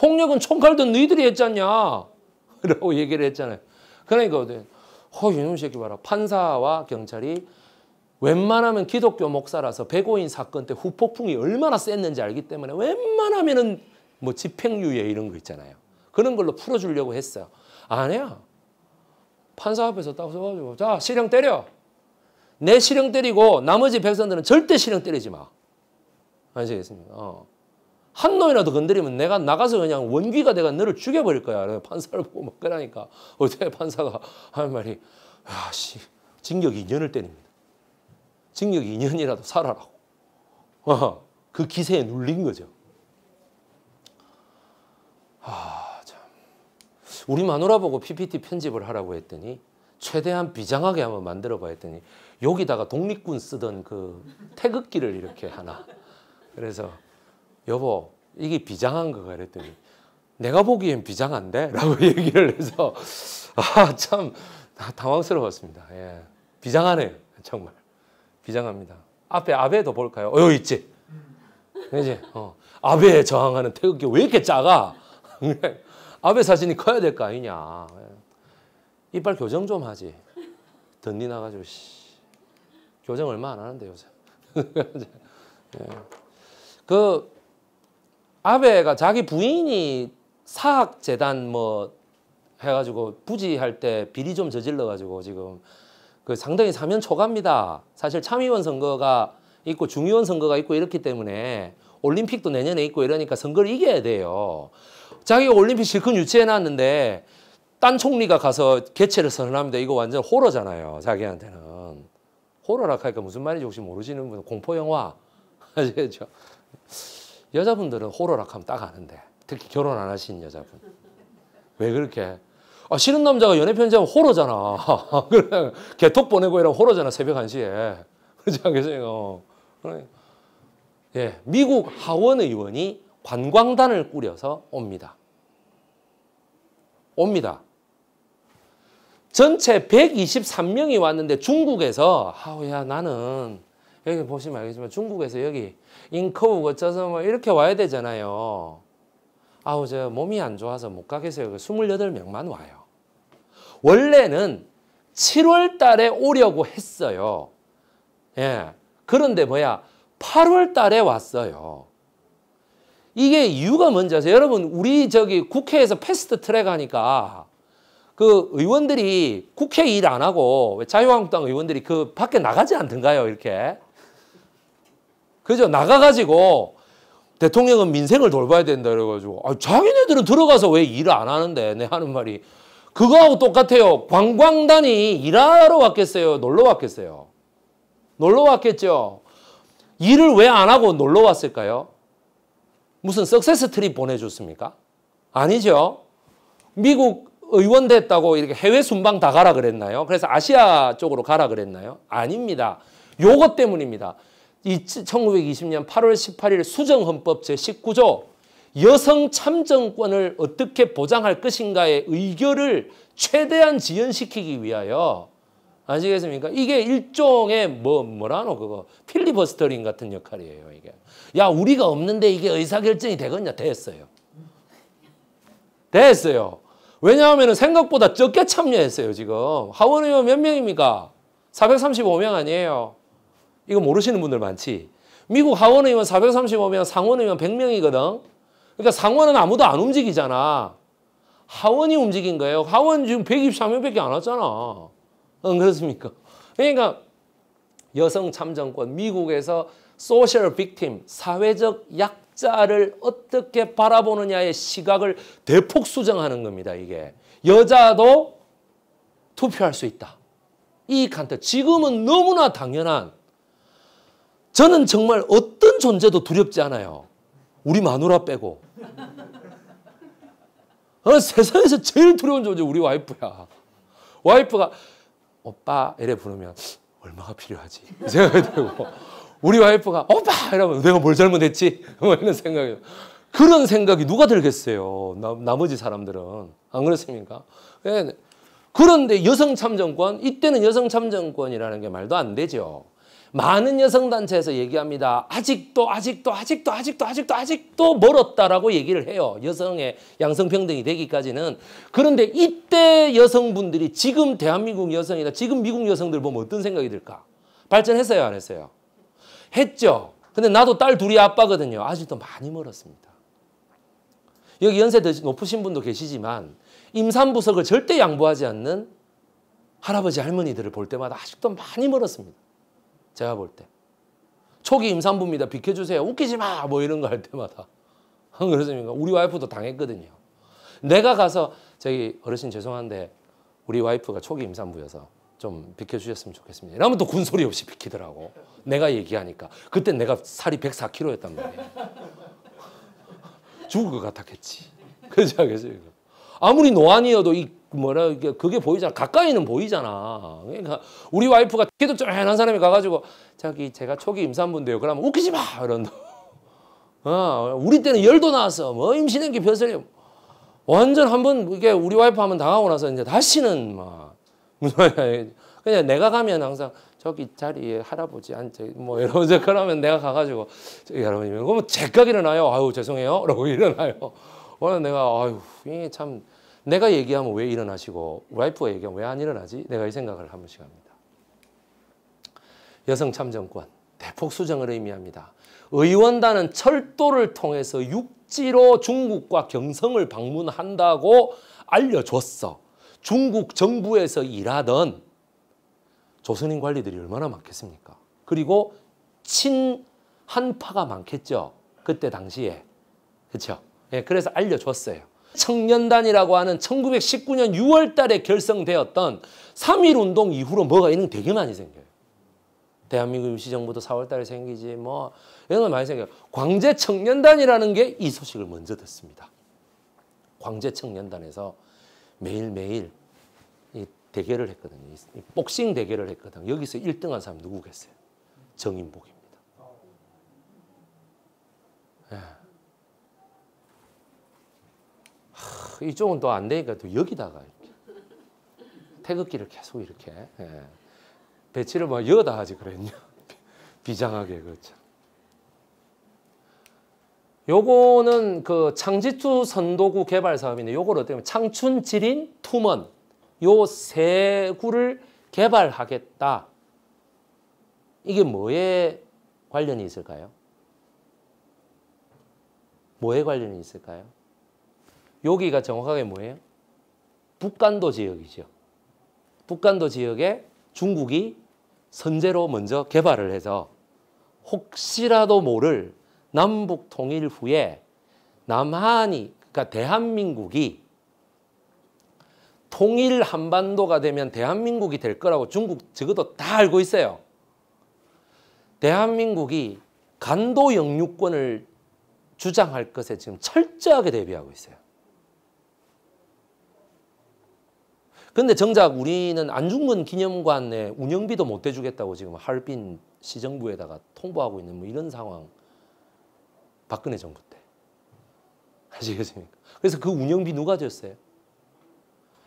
폭력은 총칼도 너희들이 했잖냐 라고 (laughs) 얘기를 했잖아요. 그러니까 허 어, 이놈 새끼 봐라. 판사와 경찰이 웬만하면 기독교 목사라서 백오인 사건 때 후폭풍이 얼마나 셌는지 알기 때문에 웬만하면은 뭐 집행유예 이런 거 있잖아요. 그런 걸로 풀어주려고 했어요. 아니야. 판사 앞에서 딱 서가지고 자 실형 때려. 내 실형 때리고 나머지 백성들은 절대 실형 때리지 마. 아시겠습니까? 어. 한 놈이라도 건드리면 내가 나가서 그냥 원귀가 내가 너를 죽여버릴 거야. 판사를 보고 막 그러니까 어떻게 판사가 하는 말이 야씨 징역 2년을 때립니다. 징역 2년이라도 살아라고. 어, 그 기세에 눌린 거죠. 아 참. 우리 마누라 보고 PPT 편집을 하라고 했더니 최대한 비장하게 한번 만들어 봐 했더니 여기다가 독립군 쓰던 그 태극기를 이렇게 하나. 그래서 여보 이게 비장한 거가 그랬더니 내가 보기엔 비장한데? (laughs) 라고 얘기를 해서 아참 당황스러웠습니다. 예. 비장하네요. 정말. 비장합니다. 앞에 아베도 볼까요? 어 있지. 음. 그지? 어. 아베에 저항하는 태극기 왜 이렇게 작아? (laughs) 아베 사진이 커야 될 거 아니냐. 예. 이빨 교정 좀 하지. 덧니 나가지고 씨. 교정 얼마 안 하는데 요새. (laughs) 예. 그 아베가 자기 부인이 사학재단 뭐 해가지고 부지할 때 비리 좀 저질러가지고 지금 그 상당히 사면 초과입니다. 사실 참의원 선거가 있고 중의원 선거가 있고 이렇기 때문에 올림픽도 내년에 있고 이러니까 선거를 이겨야 돼요. 자기 올림픽 실컷 유치해놨는데 딴 총리가 가서 개최를 선언합니다. 이거 완전 호러잖아요. 자기한테는. 호러라 하니까 무슨 말인지 혹시 모르시는 분 공포영화 (laughs) 아시겠죠? 여자분들은 호로락하면 딱 아는데 특히 결혼 안 하신 여자분 왜 그렇게 아, 싫은 남자가 연애 편지하면 호러잖아. (laughs) 그냥 개톡 보내고 이러면 호러잖아, 새벽 1시에. 그렇지 않겠어요? 예, 미국 하원 의원이 관광단을 꾸려서 옵니다. 옵니다. 전체 123명이 왔는데 중국에서 아우야 나는 여기 보시면 알겠지만 중국에서 여기 인커브 거쳐서 뭐 이렇게 와야 되잖아요. 아우 저 몸이 안 좋아서 못 가겠어요. 28명만 그 와요. 원래는 7월 달에 오려고 했어요. 예. 그런데 뭐야 8월 달에 왔어요. 이게 이유가 뭔지 아세요? 여러분 우리 저기 국회에서 패스트 트랙 하니까 그 의원들이 국회 일 안 하고 자유한국당 의원들이 그 밖에 나가지 않던가요? 이렇게. 그죠? 나가가지고 대통령은 민생을 돌봐야 된다 그래가지고 아, 자기네들은 들어가서 왜 일을 안 하는데 내 하는 말이 그거하고 똑같아요. 관광단이 일하러 왔겠어요? 놀러 왔겠어요? 놀러 왔겠죠. 일을 왜 안 하고 놀러 왔을까요? 무슨 석세스 트립 보내줬습니까? 아니죠. 미국 의원 됐다고 이렇게 해외 순방 다 가라 그랬나요? 그래서 아시아 쪽으로 가라 그랬나요? 아닙니다. 요것 때문입니다. 이 1920년 8월 18일 수정헌법 제19조 여성 참정권을 어떻게 보장할 것인가의 의결을 최대한 지연시키기 위하여 아시겠습니까? 이게 일종의 뭐 뭐라노 그거 필리버스터링 같은 역할이에요 이게. 야 우리가 없는데 이게 의사결정이 되겠냐 됐어요. 됐어요. 왜냐하면 생각보다 적게 참여했어요 지금 하원의원 몇 명입니까? 435명 아니에요. 이거 모르시는 분들 많지. 미국 하원의원 435명, 상원의원 100명이거든. 그러니까 상원은 아무도 안 움직이잖아. 하원이 움직인 거예요. 하원 지금 124명밖에 안 왔잖아. 응, 그렇습니까? 그러니까 여성 참정권, 미국에서 소셜 빅팀, 사회적 약자를 어떻게 바라보느냐의 시각을 대폭 수정하는 겁니다. 이게 여자도 투표할 수 있다. 이 칸트. 지금은 너무나 당연한 저는 정말 어떤 존재도 두렵지 않아요. 우리 마누라 빼고. 어, 세상에서 제일 두려운 존재 우리 와이프야. 와이프가 오빠 이래 부르면 얼마가 필요하지 생각이 들고 우리 와이프가 오빠 이러면 내가 뭘 잘못했지 뭐 이런 생각이 그런 생각이 누가 들겠어요 나, 머지 사람들은 안 그렇습니까? 예. 그런데 여성 참정권 이때는 여성 참정권이라는 게 말도 안 되죠. 많은 여성단체에서 얘기합니다. 아직도 아직도 아직도 아직도 아직도 아직도 멀었다라고 얘기를 해요. 여성의 양성평등이 되기까지는. 그런데 이때 여성분들이 지금 대한민국 여성이나 지금 미국 여성들 보면 어떤 생각이 들까? 발전했어요 안 했어요? 했죠. 근데 나도 딸 둘이 아빠거든요. 아직도 많이 멀었습니다. 여기 연세 높으신 분도 계시지만 임산부석을 절대 양보하지 않는 할아버지 할머니들을 볼 때마다 아직도 많이 멀었습니다. 제가 볼 때. 초기 임산부입니다. 비켜주세요. 웃기지 마. 뭐 이런 거 할 때마다. (laughs) 그렇습니까? 우리 와이프도 당했거든요. 내가 가서 저기 어르신 죄송한데 우리 와이프가 초기 임산부여서 좀 비켜주셨으면 좋겠습니다. 이러면 또 군소리 없이 비키더라고. 내가 얘기하니까. 그때 내가 살이 104kg였단 말이에요. (laughs) 죽을 것 같았겠지. 그렇지 않겠습니까? 아무리 노안이어도 이 뭐라 그게 보이잖아 가까이는 보이잖아 그러니까 우리 와이프가 걔도 쫀한 사람이 가가지고 자기 제가 초기 임산부인데요 그러면 웃기지 마 이런다 어, 우리 때는 열도 나왔어뭐 임신한게 벼슬이 완전 한번 이게 우리 와이프 한번 당하고 나서 이제 다시는 막 그냥 내가 가면 항상 저기 자리에 할아버지 앉아 뭐 이러면서 그러면 내가 가가지고 여러분 이 그러면 제각 일어나요 아유 죄송해요 (laughs) 라고 일어나요 원래 내가 아유 참 내가 얘기하면 왜 일어나시고 와이프가 얘기하면 왜 안 일어나지? 내가 이 생각을 한 번씩 합니다. 여성 참정권 대폭 수정을 의미합니다. 의원단은 철도를 통해서 육지로 중국과 경성을 방문한다고 알려줬어. 중국 정부에서 일하던 조선인 관리들이 얼마나 많겠습니까? 그리고 친한파가 많겠죠. 그때 당시에. 그렇죠? 예, 그래서 알려줬어요. 청년단이라고 하는 1919년 6월 달에 결성되었던 3.1 운동 이후로 뭐가 이런 게 되게 많이 생겨요. 대한민국 임시정부도 4월 달에 생기지 뭐 이런 거 많이 생겨요. 광제 청년단이라는 게 이 소식을 먼저 듣습니다. 광제 청년단에서 매일매일 이 대결을 했거든요. 복싱 대결을 했거든요. 여기서 1등한 사람 누구겠어요? 정인복입니다. 하, 이쪽은 또 안 되니까 또 여기다가 이렇게. 태극기를 계속 이렇게 예. 배치를 뭐 여다 하지 그랬냐 (laughs) 비장하게 그렇죠. 요거는 그 창지투 선도구 개발 사업인데 요거 어떻게 보면 창춘, 지린, 투먼 요 세 구를 개발하겠다. 이게 뭐에 관련이 있을까요? 뭐에 관련이 있을까요? 여기가 정확하게 뭐예요? 북간도 지역이죠. 북간도 지역에 중국이 선제로 먼저 개발을 해서 혹시라도 모를 남북 통일 후에 남한이 그러니까 대한민국이 통일 한반도가 되면 대한민국이 될 거라고 중국 적어도 다 알고 있어요. 대한민국이 간도 영유권을 주장할 것에 지금 철저하게 대비하고 있어요. 근데 정작 우리는 안중근 기념관의 운영비도 못 대주겠다고 지금 하얼빈 시정부에다가 통보하고 있는 뭐 이런 상황 박근혜 정부 때 (laughs) 아시겠습니까? 그래서 그 운영비 누가 줬어요?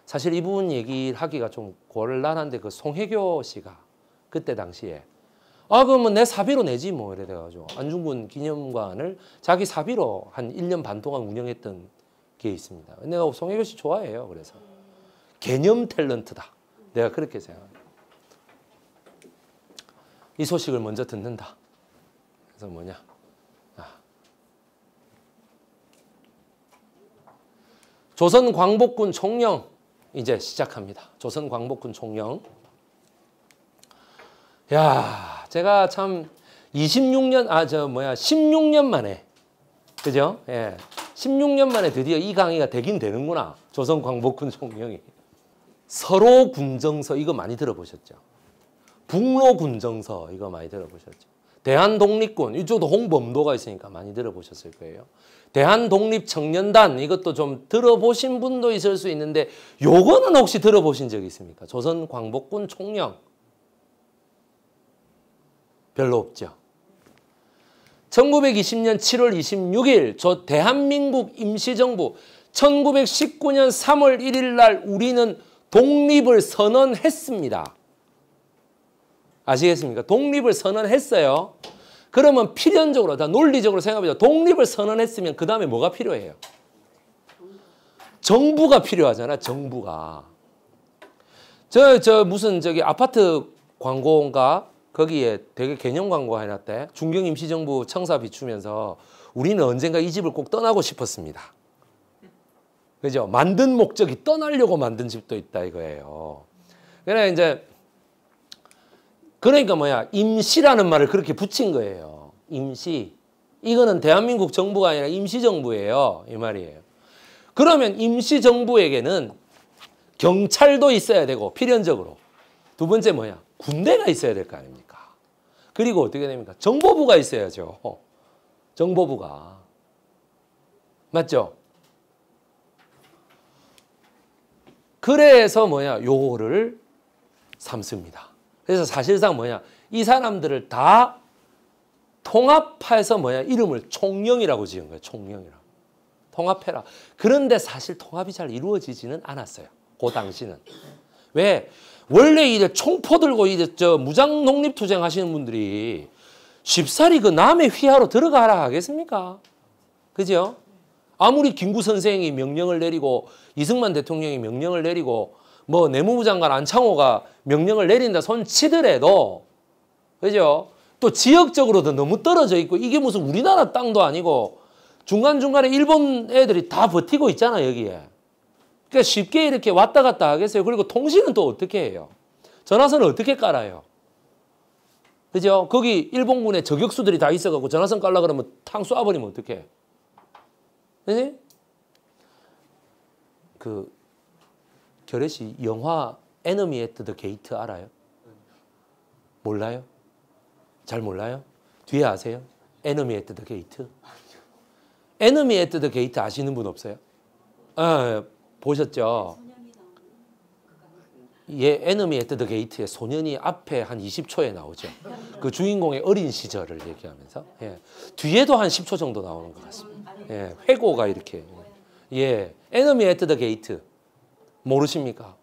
사실 이분 얘기를 하기가 좀 곤란한데 그 송혜교 씨가 그때 당시에 아 그러면 뭐 내 사비로 내지 뭐 이래 돼가지고 안중근 기념관을 자기 사비로 한 1년 반 동안 운영했던 게 있습니다. 내가 송혜교 씨 좋아해요 그래서 개념 탤런트다. 내가 그렇게 생각해요. 이 소식을 먼저 듣는다. 그래서 뭐냐. 아. 조선 광복군 총령 이제 시작합니다. 조선 광복군 총령. 야, 제가 참 26년 아 저 뭐야 16년 만에 그죠? 예. 16년 만에 드디어 이 강의가 되긴 되는구나. 조선 광복군 총령이. 서로 군정서 이거 많이 들어보셨죠? 북로 군정서 이거 많이 들어보셨죠? 대한독립군 이쪽도 홍범도가 있으니까 많이 들어보셨을 거예요. 대한독립청년단 이것도 좀 들어보신 분도 있을 수 있는데 요거는 혹시 들어보신 적 있습니까? 조선광복군 총령 별로 없죠. 1920년 7월 26일 저 대한민국 임시정부 1919년 3월 1일 날 우리는 독립을 선언했습니다. 아시겠습니까? 독립을 선언했어요. 그러면 필연적으로 다 논리적으로 생각해보죠. 독립을 선언했으면 그 다음에 뭐가 필요해요? 정부가 필요하잖아. 정부가. 저, 저 무슨 저기 아파트 광고인가? 거기에 되게 개념 광고 해놨대. 중경임시정부 청사 비추면서 우리는 언젠가 이 집을 꼭 떠나고 싶었습니다. 그죠? 만든 목적이 떠나려고 만든 집도 있다 이거예요. 그러 이제 그러니까 뭐야 임시라는 말을 그렇게 붙인 거예요. 임시 이거는 대한민국 정부가 아니라 임시 정부예요. 이 말이에요. 그러면 임시 정부에게는 경찰도 있어야 되고 필연적으로 두 번째 뭐야 군대가 있어야 될 거 아닙니까? 그리고 어떻게 됩니까? 정보부가 있어야죠. 정보부가 맞죠? 그래서 뭐냐 요거를 삼습니다. 그래서 사실상 뭐냐 이 사람들을 다 통합해서 뭐냐 이름을 총령이라고 지은 거예요. 총령이라. 통합해라. 그런데 사실 통합이 잘 이루어지지는 않았어요. 그 당시는. 왜? 원래 이제 총포 들고 이제 저 무장 독립 투쟁 하시는 분들이 쉽사리 그 남의 휘하로 들어가라 하겠습니까? 그죠? 아무리 김구 선생이 명령을 내리고 이승만 대통령이 명령을 내리고 뭐 내무부 장관 안창호가 명령을 내린다 손치더라도 그죠? 또 지역적으로도 너무 떨어져 있고 이게 무슨 우리나라 땅도 아니고 중간중간에 일본 애들이 다 버티고 있잖아 여기에. 그러니까 쉽게 이렇게 왔다 갔다 하겠어요. 그리고 통신은 또 어떻게 해요? 전화선을 어떻게 깔아요? 그죠? 거기 일본군의 저격수들이 다 있어갖고 전화선 깔라 그러면 탕 쏴버리면 어떻게해 그지? 그 결혜씨 영화 에너미 애트 더 게이트 알아요? 몰라요? 잘 몰라요? 뒤에 아세요? 에너미 애트 더 게이트? 에너미 애트 더 게이트 아시는 분 없어요? 아, 보셨죠? 예, 에너미 애트 더 게이트의 소년이 앞에 한 20초에 나오죠. 그 주인공의 어린 시절을 얘기하면서 예. 뒤에도 한 10초 정도 나오는 것 같습니다. 예, 회고가 이렇게. 예, 에너미 에트더 게이트. 모르십니까?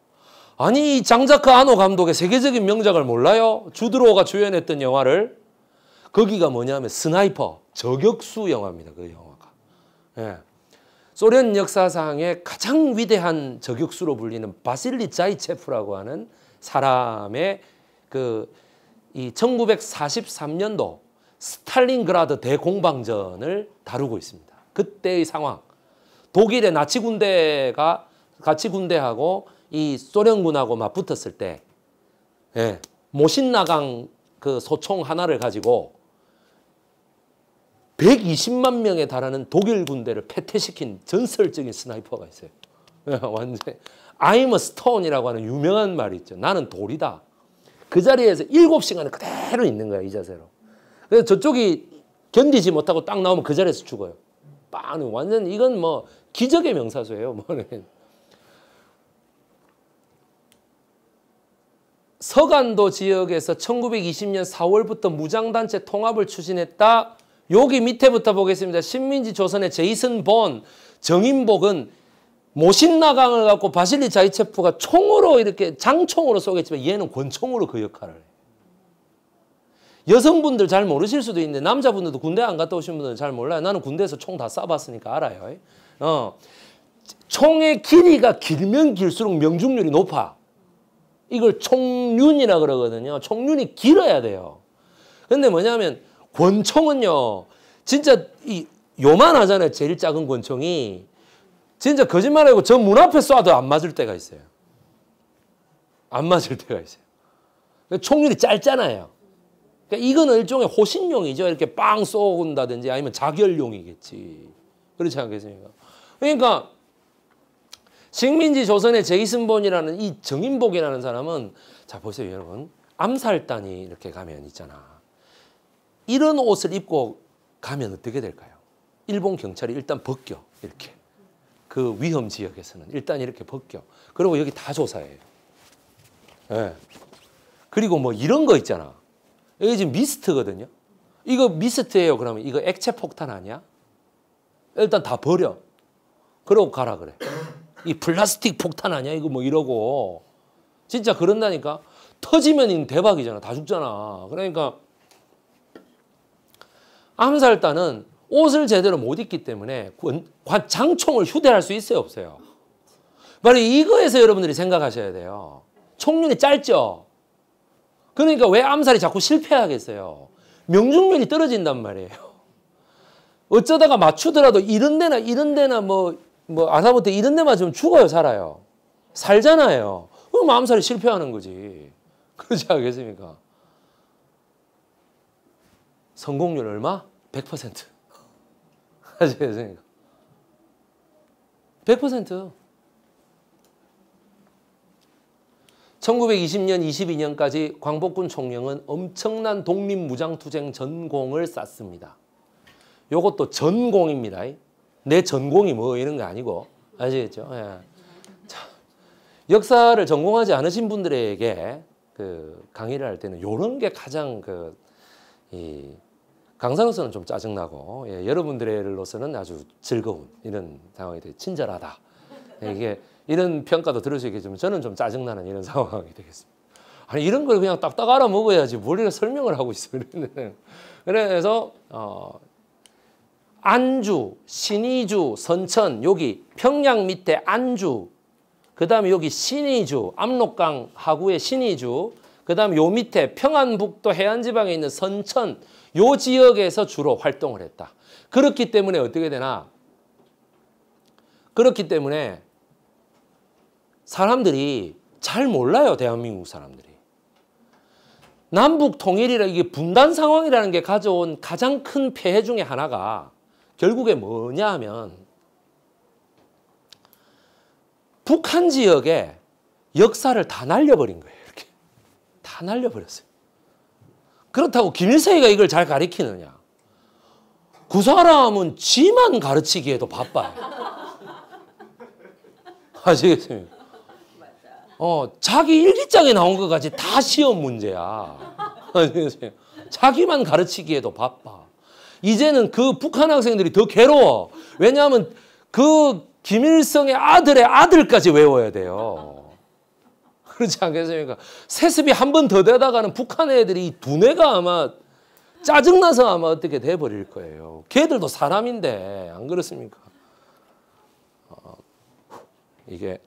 아니 장자크 아노 감독의 세계적인 명작을 몰라요? 주드로가 주연했던 영화를 거기가 뭐냐면 스나이퍼 저격수 영화입니다. 그 영화가. 예. 소련 역사상의 가장 위대한 저격수로 불리는 바실리 자이체프라고 하는 사람의 그이 1943년도 스탈린그라드 대공방전을 다루고 있습니다. 그때의 상황. 독일의 나치 군대가 같이 군대하고 이 소련군하고 맞붙었을 때 예, 모신나강 그 소총 하나를 가지고 120만 명에 달하는 독일 군대를 패퇴시킨 전설적인 스나이퍼가 있어요. 예, 완전 I'm a stone이라고 하는 유명한 말이 있죠. 나는 돌이다. 그 자리에서 7시간을 그대로 있는 거야, 이 자세로. 그래서 저쪽이 견디지 못하고 딱 나오면 그 자리에서 죽어요. 빠는 완전 이건 뭐 기적의 명사수예요. 뭐는 서간도 지역에서 1920년 4월부터 무장단체 통합을 추진했다. 여기 밑에부터 보겠습니다. 식민지 조선의 제이슨 본, 정인복은 모신나강을 갖고 바실리 자이체프가 총으로 이렇게 장총으로 쏘겠지만 얘는 권총으로 그 역할을 해 여성분들 잘 모르실 수도 있는데 남자분들도 군대 안 갔다 오신 분들은 잘 몰라요. 나는 군대에서 총 다 쏴봤으니까 알아요. 어. 총의 길이가 길면 길수록 명중률이 높아. 이걸 총륜이라 그러거든요. 총륜이 길어야 돼요. 근데 뭐냐면 권총은요. 진짜 이 요만하잖아요. 제일 작은 권총이. 진짜 거짓말하고 저 문 앞에 쏴도 안 맞을 때가 있어요. 안 맞을 때가 있어요. 총률이 짧잖아요. 그러니까 이건 일종의 호신용이죠. 이렇게 빵 쏘는다든지 아니면 자결용이겠지. 그렇지 않겠습니까? 그러니까 식민지 조선의 제이슨본이라는 이 정인복이라는 사람은 자 보세요 여러분 암살단이 이렇게 가면 있잖아 이런 옷을 입고 가면 어떻게 될까요? 일본 경찰이 일단 벗겨 이렇게 그 위험 지역에서는 일단 이렇게 벗겨 그리고 여기 다 조사해요. 예. 네. 그리고 뭐 이런 거 있잖아 이게 지금 미스트거든요. 이거 미스트예요. 그러면 이거 액체 폭탄 아니야? 일단 다 버려. 그러고 가라 그래. 이 플라스틱 폭탄 아니야? 이거 뭐 이러고. 진짜 그런다니까. 터지면 대박이잖아. 다 죽잖아. 그러니까 암살단은 옷을 제대로 못 입기 때문에 장총을 휴대할 수 있어요? 없어요? 바로 이거에서 여러분들이 생각하셔야 돼요. 총륜이 짧죠? 그러니까 왜 암살이 자꾸 실패하겠어요? 명중률이 떨어진단 말이에요. 어쩌다가 맞추더라도 이런 데나 이런 데나 뭐, 뭐 아사부터 이런 데 맞으면 죽어요, 살아요. 살잖아요. 그럼 암살이 실패하는 거지. 그렇지 않겠습니까? 성공률 얼마? 100%. (laughs) 아시겠습니까? 100%. 1920년 22년까지 광복군 총령은 엄청난 독립무장투쟁 전공을 쌓습니다. 요것도 전공입니다. 내 전공이 뭐 이런 거 아니고 아시겠죠? 예. 자, 역사를 전공하지 않으신 분들에게 그 강의를 할 때는 이런 게 가장 그 강사로서는 좀 짜증나고 예, 여러분들로서는 아주 즐거운 이런 상황이 되 친절하다. 이게 이런 평가도 들을 수 있겠지만 저는 좀 짜증나는 이런 (laughs) 상황이 되겠습니다. 아니 이런 걸 그냥 딱딱 알아 먹어야지 머리를 설명을 하고 있어요. 그래서 어, 안주, 신의주, 선천 여기 평양 밑에 안주 그 다음에 여기 신의주, 압록강 하구의 신의주 그 다음에 요 밑에 평안북도 해안지방에 있는 선천 요 지역에서 주로 활동을 했다. 그렇기 때문에 어떻게 되나 그렇기 때문에 사람들이 잘 몰라요. 대한민국 사람들이. 남북 통일이라 이게 분단 상황이라는 게 가져온 가장 큰 폐해 중에 하나가 결국에 뭐냐 하면 북한 지역에 역사를 다 날려버린 거예요. 이렇게. 다 날려버렸어요. 그렇다고 김일성이가 이걸 잘 가리키느냐. 그 사람은 지만 가르치기에도 바빠요. (laughs) 아시겠습니까? 어, 자기 일기장에 나온 것 같이 다 시험 문제야. (laughs) 자기만 가르치기에도 바빠. 이제는 그 북한 학생들이 더 괴로워. 왜냐하면 그 김일성의 아들의 아들까지 외워야 돼요. (laughs) 그렇지 않겠습니까? 세습이 한 번 더 되다가는 북한 애들이 두뇌가 아마 짜증나서 아마 어떻게 돼버릴 거예요. 걔들도 사람인데 안 그렇습니까? 어, 이게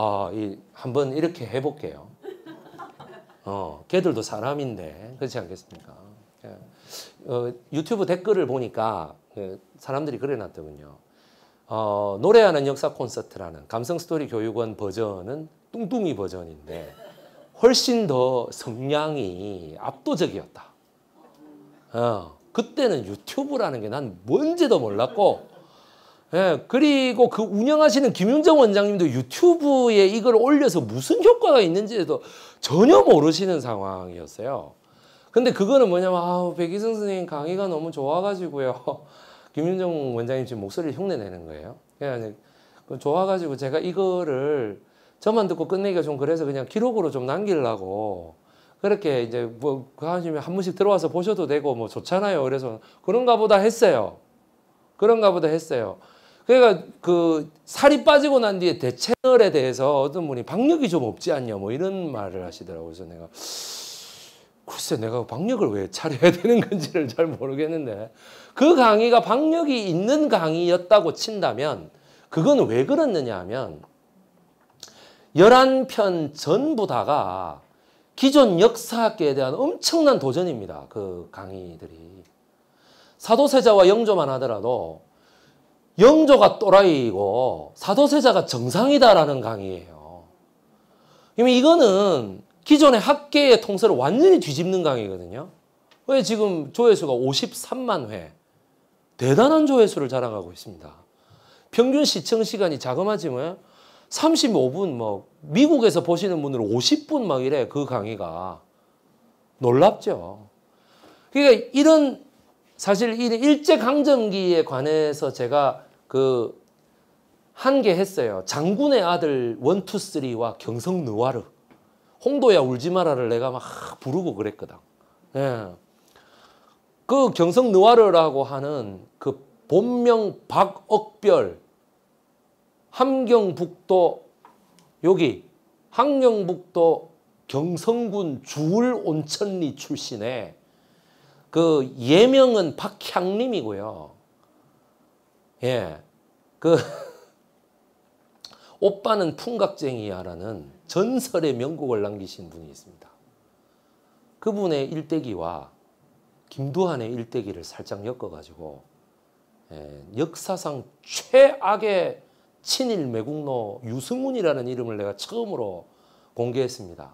어, 이, 한번 이렇게 해볼게요. 어, 걔들도 사람인데 그렇지 않겠습니까? 예. 어, 유튜브 댓글을 보니까 그, 사람들이 그래놨더군요. 어, 노래하는 역사 콘서트라는 감성 스토리 교육원 버전은 뚱뚱이 버전인데 훨씬 더 성량이 압도적이었다. 어, 그때는 유튜브라는 게 난 뭔지도 몰랐고 예, 그리고 그 운영하시는 김윤정 원장님도 유튜브에 이걸 올려서 무슨 효과가 있는지도 전혀 모르시는 상황이었어요. 근데 그거는 뭐냐면 아, 백희승 선생님 강의가 너무 좋아가지고요. (laughs) 김윤정 원장님 지금 목소리를 흉내내는 거예요. 예, 그냥 좋아가지고 제가 이거를 저만 듣고 끝내기가 좀 그래서 그냥 기록으로 좀 남기려고 그렇게 이제 뭐그 하시면 한 번씩 들어와서 보셔도 되고 뭐 좋잖아요. 그래서 그런가 보다 했어요. 그런가 보다 했어요. 그러니까 그 살이 빠지고 난 뒤에 대체널에 대해서 어떤 분이 박력이 좀 없지 않냐 뭐 이런 말을 하시더라고요. 그래서 내가 글쎄 내가 박력을 왜 차려야 되는 건지를 잘 모르겠는데 그 강의가 박력이 있는 강의였다고 친다면 그건 왜 그랬느냐 하면 11편 전부 다가 기존 역사학계에 대한 엄청난 도전입니다. 그 강의들이. 사도세자와 영조만 하더라도 영조가 또라이고 사도세자가 정상이다라는 강의예요. 그러면 이거는 기존의 학계의 통설을 완전히 뒤집는 강의거든요. 왜 지금 조회수가 53만 회 대단한 조회수를 자랑하고 있습니다. 평균 시청 시간이 자그마지만 35분 뭐 미국에서 보시는 분들 50분 막 이래 그 강의가 놀랍죠. 그러니까 이런 사실 이 일제강점기에 관해서 제가 그한개 했어요. 장군의 아들 원투쓰리와 경성 느와르. 홍도야 울지 마라를 내가 막 부르고 그랬거든. 예. 그 경성 느와르라고 하는 그 본명 박억별 함경북도 여기 함경북도 경성군 주울온천리 출신의 그 예명은 박향림이고요. 예. 그 (laughs) 오빠는 풍각쟁이야라는 전설의 명곡을 남기신 분이 있습니다. 그분의 일대기와 김두한의 일대기를 살짝 엮어가지고 예, 역사상 최악의 친일 매국노 유승훈이라는 이름을 내가 처음으로 공개했습니다.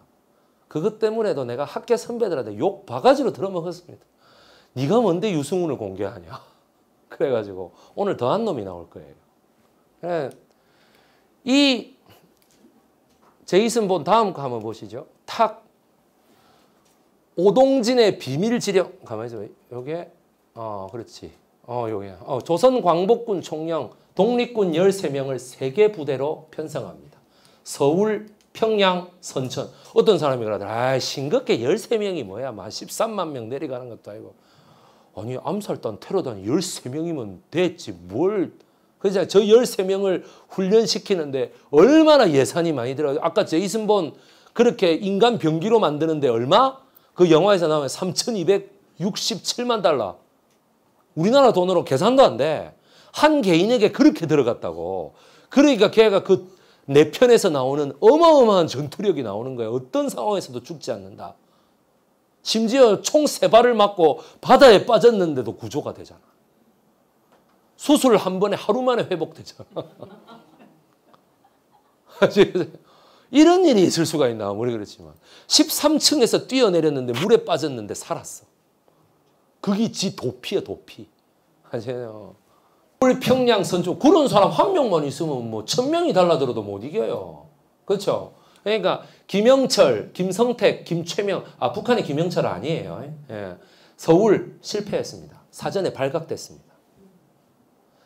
그것 때문에도 내가 학계 선배들한테 욕 바가지로 들어먹었습니다. 네가 뭔데 유승훈을 공개하냐. 그래가지고 오늘 더한 놈이 나올 거예요. 예. 이 제이슨 본 다음 거 한번 보시죠. 탁 오동진의 비밀 지령 가만히 있어 요게 어 그렇지 어 요게 어 조선 광복군 총령 독립군 13명을 세 개 부대로 편성합니다. 서울, 평양, 선천. 어떤 사람이 그러더라. 아, 싱겁게 13명이 뭐야. 막 13만 명 내려가는 것도 아니고. 아니 암살단 테러단 13명이면 됐지 뭘 그래서 저 13명을 훈련시키는데 얼마나 예산이 많이 들어가요. 아까 제이슨본 그렇게 인간 병기로 만드는데 얼마? 그 영화에서 나오면 3,267만 달러. 우리나라 돈으로 계산도 안 돼. 한 개인에게 그렇게 들어갔다고. 그러니까 걔가 그 내 편에서 나오는 어마어마한 전투력이 나오는 거예요. 어떤 상황에서도 죽지 않는다. 심지어 총 세 발을 맞고 바다에 빠졌는데도 구조가 되잖아. 수술 한 번에 하루 만에 회복되잖아. (laughs) 이런 일이 있을 수가 있나 아무리 그렇지만 13층에서 뛰어내렸는데 물에 빠졌는데 살았어. 그게 지 도피야 도피. 아시요 평양 선조 그런 사람 한 명만 있으면 뭐 천 명이 달라들어도 못 이겨요. 그렇죠? 그러니까 김영철, 김성택, 김최명 아 북한의 김영철 아니에요. 예. 서울 실패했습니다. 사전에 발각됐습니다.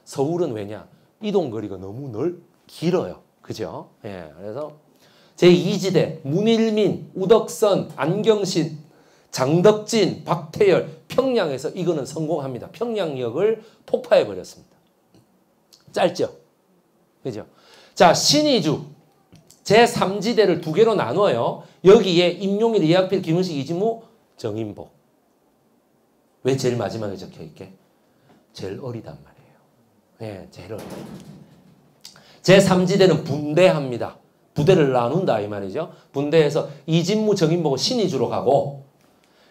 서울은 왜냐? 이동 거리가 너무 넓 길어요. 그죠? 예. 그래서 제2지대 문일민, 우덕선, 안경신, 장덕진, 박태열 평양에서 이거는 성공합니다. 평양역을 폭파해 버렸습니다. 짧죠? 그죠? 자, 신의주 제3지대를 두 개로 나눠요. 여기에 임용일, 이학필, 김은식, 이진무, 정인복. 왜 제일 마지막에 적혀있게? 제일 어리단 말이에요. 예, 제일 어리다. 제3지대는 분대합니다. 부대를 나눈다 이 말이죠. 분대에서 이진무, 정인복은 신의주로 가고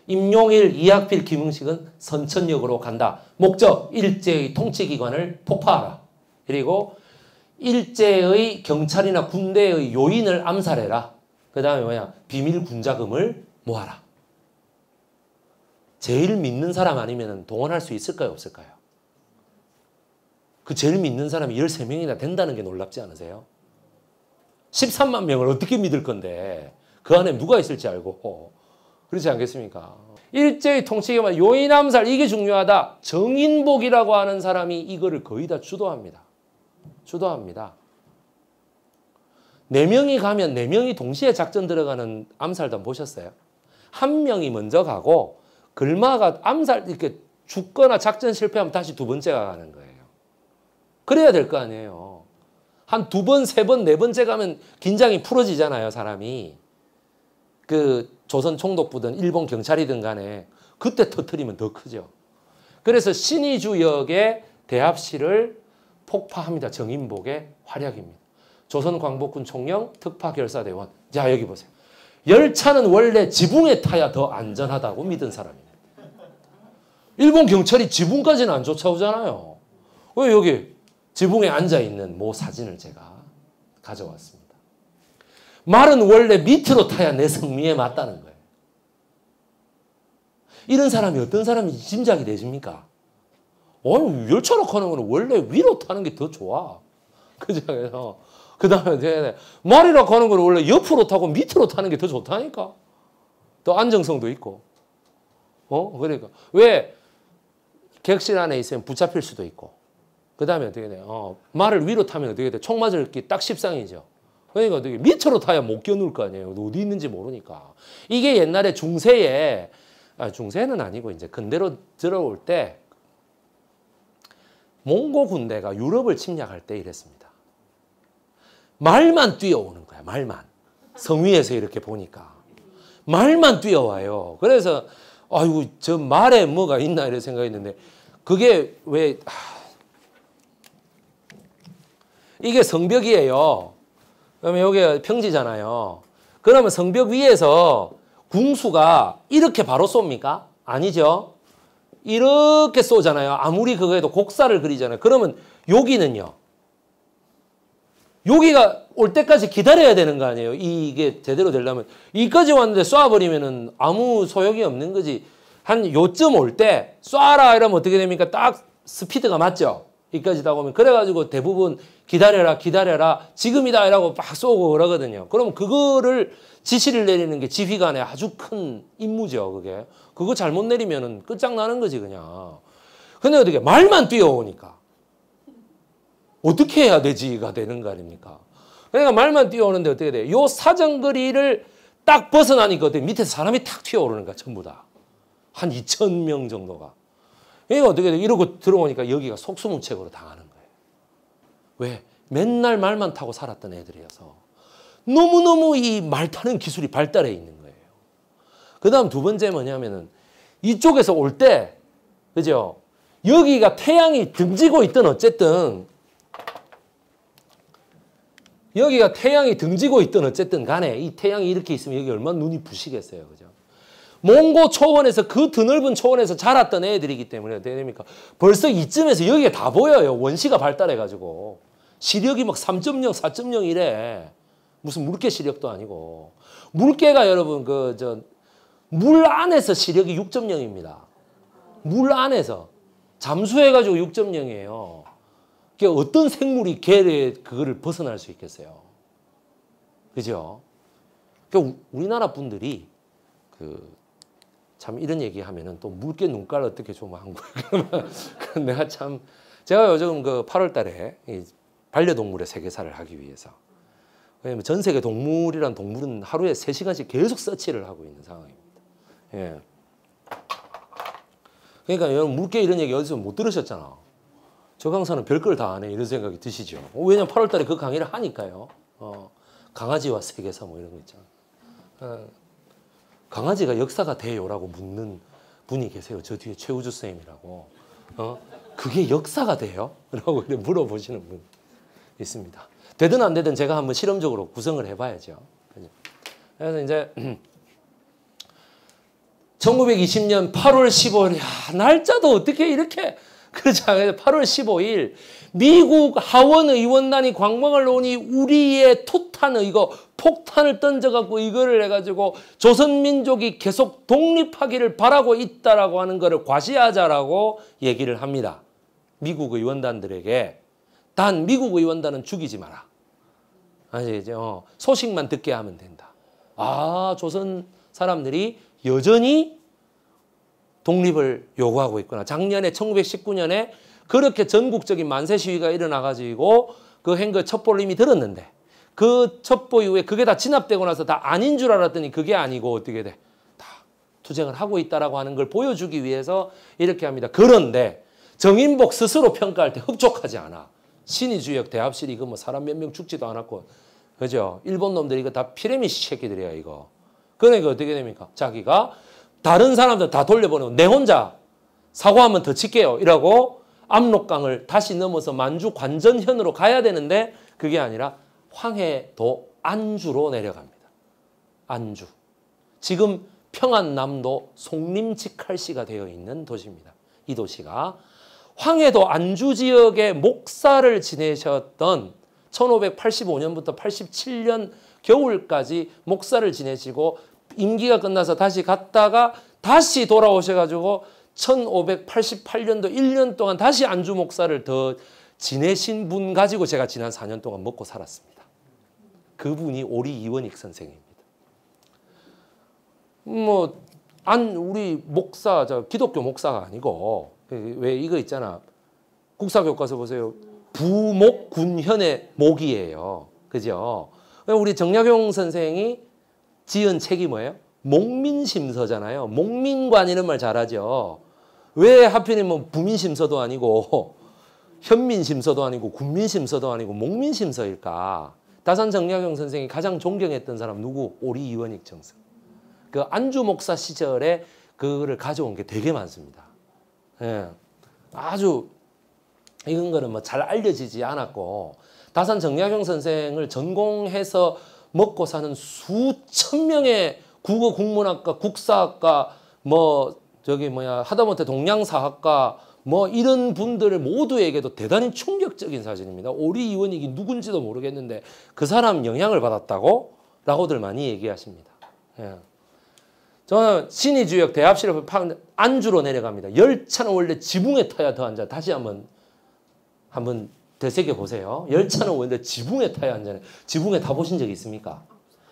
임용일, 이학필, 김응식은 선천역으로 간다. 목적 일제의 통치기관을 폭파하라. 그리고 일제의 경찰이나 군대의 요인을 암살해라. 그 다음에 뭐냐? 비밀 군자금을 모아라. 제일 믿는 사람 아니면 동원할 수 있을까요? 없을까요? 그 제일 믿는 사람이 13명이나 된다는 게 놀랍지 않으세요? 13만 명을 어떻게 믿을 건데 그 안에 누가 있을지 알고 그렇지 않겠습니까? 일제의 통치기발 요인 암살 이게 중요하다. 정인복이라고 하는 사람이 이거를 거의 다 주도합니다. 주도합니다. 4명이 가면 4명이 동시에 작전 들어가는 암살단 보셨어요? 한 명이 먼저 가고 글마가 암살 이렇게 죽거나 작전 실패하면 다시 두 번째가 가는 거예요. 그래야 될 거 아니에요. 한 두 번, 세 번, 네 번째 가면 긴장이 풀어지잖아요, 사람이. 그 조선 총독부든 일본 경찰이든 간에 그때 터트리면 더 크죠. 그래서 신의주역의 대합실을 폭파합니다. 정인복의 활약입니다. 조선광복군 총령 특파결사대원. 자 여기 보세요. 열차는 원래 지붕에 타야 더 안전하다고 믿은 사람입니다. 일본 경찰이 지붕까지는 안 쫓아오잖아요. 왜 여기 지붕에 앉아있는 모 사진을 제가 가져왔습니다. 말은 원래 밑으로 타야 내 성미에 맞다는 거예요. 이런 사람이 어떤 사람인지 짐작이 되십니까? 아니 열차로 가는 거는 원래 위로 타는 게 더 좋아. 그죠? 그서그 다음에 네, 말이라 가는 거는 원래 옆으로 타고 밑으로 타는 게 더 좋다니까. 더 안정성도 있고. 어? 그러니까. 왜? 객실 안에 있으면 붙잡힐 수도 있고. 그 다음에 어떻게 돼 어, 말을 위로 타면 어떻게 돼총 맞을 게 딱 십상이죠. 그러니까 어떻게 밑으로 타야 못 겨눌 거 아니에요. 어디 있는지 모르니까. 이게 옛날에 중세에, 아, 중세는 아니고 이제 근대로 들어올 때 몽고 군대가 유럽을 침략할 때 이랬습니다. 말만 뛰어오는 거야, 말만. 성위에서 이렇게 보니까. 말만 뛰어와요. 그래서, 아이고, 저 말에 뭐가 있나 이런 생각했는데, 그게 왜, 하... 이게 성벽이에요. 그러면 여기 평지잖아요. 그러면 성벽 위에서 궁수가 이렇게 바로 쏩니까? 아니죠. 이렇게 쏘잖아요. 아무리 그거에도 곡사를 그리잖아요. 그러면 여기는요. 여기가 올 때까지 기다려야 되는 거 아니에요. 이게 제대로 되려면. 이까지 왔는데 쏴버리면 아무 소용이 없는 거지. 한 요쯤 올 때 쏴라 이러면 어떻게 됩니까? 딱 스피드가 맞죠. 이까지 다보면 그래가지고 대부분 기다려라 기다려라 지금이다 라고막 쏘고 그러거든요. 그럼 그거를 지시를 내리는 게 지휘관의 아주 큰 임무죠 그게. 그거 잘못 내리면은 끝장나는 거지 그냥. 근데 어떻게 말만 뛰어오니까 어떻게 해야 되지가 되는 거 아닙니까? 그러니까 말만 뛰어오는데 어떻게 돼요? 요 사정거리를 딱 벗어나니까 어떻게 밑에 사람이 탁 튀어오르는 거야 전부 다. 한 2천 명 정도가. 이게 어떻게 돼? 이러고 들어오니까 여기가 속수무책으로 당하는 거예요. 왜? 맨날 말만 타고 살았던 애들이어서 너무너무 이 말 타는 기술이 발달해 있는 거예요. 그 다음 두 번째 뭐냐면은 이쪽에서 올 때, 그죠? 여기가 태양이 등지고 있든 어쨌든 여기가 태양이 등지고 있든 어쨌든 간에 이 태양이 이렇게 있으면 여기 얼마나 눈이 부시겠어요. 그죠? 몽고 초원에서 그 드넓은 초원에서 자랐던 애들이기 때문에 어떻 됩니까? 벌써 이쯤에서 여기가 다 보여요. 원시가 발달해가지고. 시력이 막 3.0, 4.0 이래. 무슨 물개 시력도 아니고. 물개가 여러분 그 저 물 안에서 시력이 6.0입니다. 물 안에서 잠수해가지고 6.0이에요. 그 어떤 생물이 개를 그거를 벗어날 수 있겠어요? 그죠? 그 우리나라 분들이 그참 이런 얘기하면은 또 묽게 눈깔 어떻게 좀망한 거야. (laughs) 내가 참 제가 요즘 그 8월달에 반려동물의 세계사를 하기 위해서 왜냐면 전 세계 동물이란 동물은 하루에 3 시간씩 계속 서치를 하고 있는 상황입니다. 예. 그러니까 여러분 묽게 이런 얘기 어디서 못 들으셨잖아. 저 강사는 별걸 다 하네 이런 생각이 드시죠. 어, 왜냐면 8월달에 그 강의를 하니까요. 어, 강아지와 세계사 뭐 이런 거 있잖아. 어. 강아지가 역사가 돼요라고 묻는 분이 계세요. 저 뒤에 최우주 쌤이라고. 어? 그게 역사가 돼요? (laughs) 라고 물어보시는 분 있습니다. 되든 안 되든 제가 한번 실험적으로 구성을 해봐야죠. 그래서 이제 1920년 8월 15일, 야, 날짜도 어떻게 이렇게 그렇죠. 그래서 8월 15일 미국 하원 의원단이 광망을 놓으니 우리의 토탄을 이거 폭탄을 던져갖고 이거를 해가지고 조선민족이 계속 독립하기를 바라고 있다라고 하는 것을 과시하자라고 얘기를 합니다. 미국 의원단들에게 단 미국 의원단은 죽이지 마라. 아시죠 어, 소식만 듣게 하면 된다. 아 조선 사람들이 여전히 독립을 요구하고 있구나 작년에 1919년에 그렇게 전국적인 만세 시위가 일어나 가지고 그 행거 첩보를 이미 들었는데 그 첩보 이후에 그게 다 진압되고 나서 다 아닌 줄 알았더니 그게 아니고 어떻게 돼? 다 투쟁을 하고 있다라고 하는 걸 보여주기 위해서 이렇게 합니다. 그런데 정인복 스스로 평가할 때 흡족하지 않아. 신의주역 대합실 이거 뭐 사람 몇 명 죽지도 않았고 그죠? 일본 놈들이 이거 다 피레미시 새끼들이야 이거. 그러니까 어떻게 됩니까? 자기가 다른 사람들 다 돌려보내고 내 혼자 사고하면 더 칠게요. 이라고 압록강을 다시 넘어서 만주 관전현으로 가야 되는데 그게 아니라 황해도 안주로 내려갑니다. 안주. 지금 평안남도 송림직할시가 되어 있는 도시입니다. 이 도시가 황해도 안주 지역의 목사를 지내셨던 1585년부터 87년 겨울까지 목사를 지내시고 임기가 끝나서 다시 갔다가 다시 돌아오셔가지고 1588년도 1년 동안 다시 안주 목사를 더 지내신 분 가지고 제가 지난 4년 동안 먹고 살았습니다. 그분이 오리 이원익 선생입니다. 뭐, 안, 우리 목사, 저 기독교 목사가 아니고, 왜 이거 있잖아. 국사 교과서 보세요. 부목군현의 목이에요. 그죠? 우리 정약용 선생이 지은 책이 뭐예요? 목민심서잖아요. 목민관 이런 말 잘하죠. 왜 하필이면 뭐 부민심서도 아니고 현민심서도 아니고 국민심서도 아니고 목민심서일까? 다산 정약용 선생이 가장 존경했던 사람 누구? 오리 이원익 정승. 그 안주 목사 시절에 그거를 가져온 게 되게 많습니다. 예. 아주 이건 거는 뭐 잘 알려지지 않았고 다산 정약용 선생을 전공해서 먹고 사는 수천 명의 국어 국문학과 국사학과 뭐 저기 뭐야 하다못해 동양사학과 뭐 이런 분들을 모두에게도 대단히 충격적인 사진입니다. 오리 의원이 누군지도 모르겠는데 그 사람 영향을 받았다고? 라고들 많이 얘기하십니다. 예. 저는 신의주역 대합실을 안주로 내려갑니다. 열차는 원래 지붕에 타야 더 앉아. 다시 한번 한번 되새겨 보세요. 열차는 오는데 지붕에 타야 안전해. 지붕에 타보신 적 있습니까?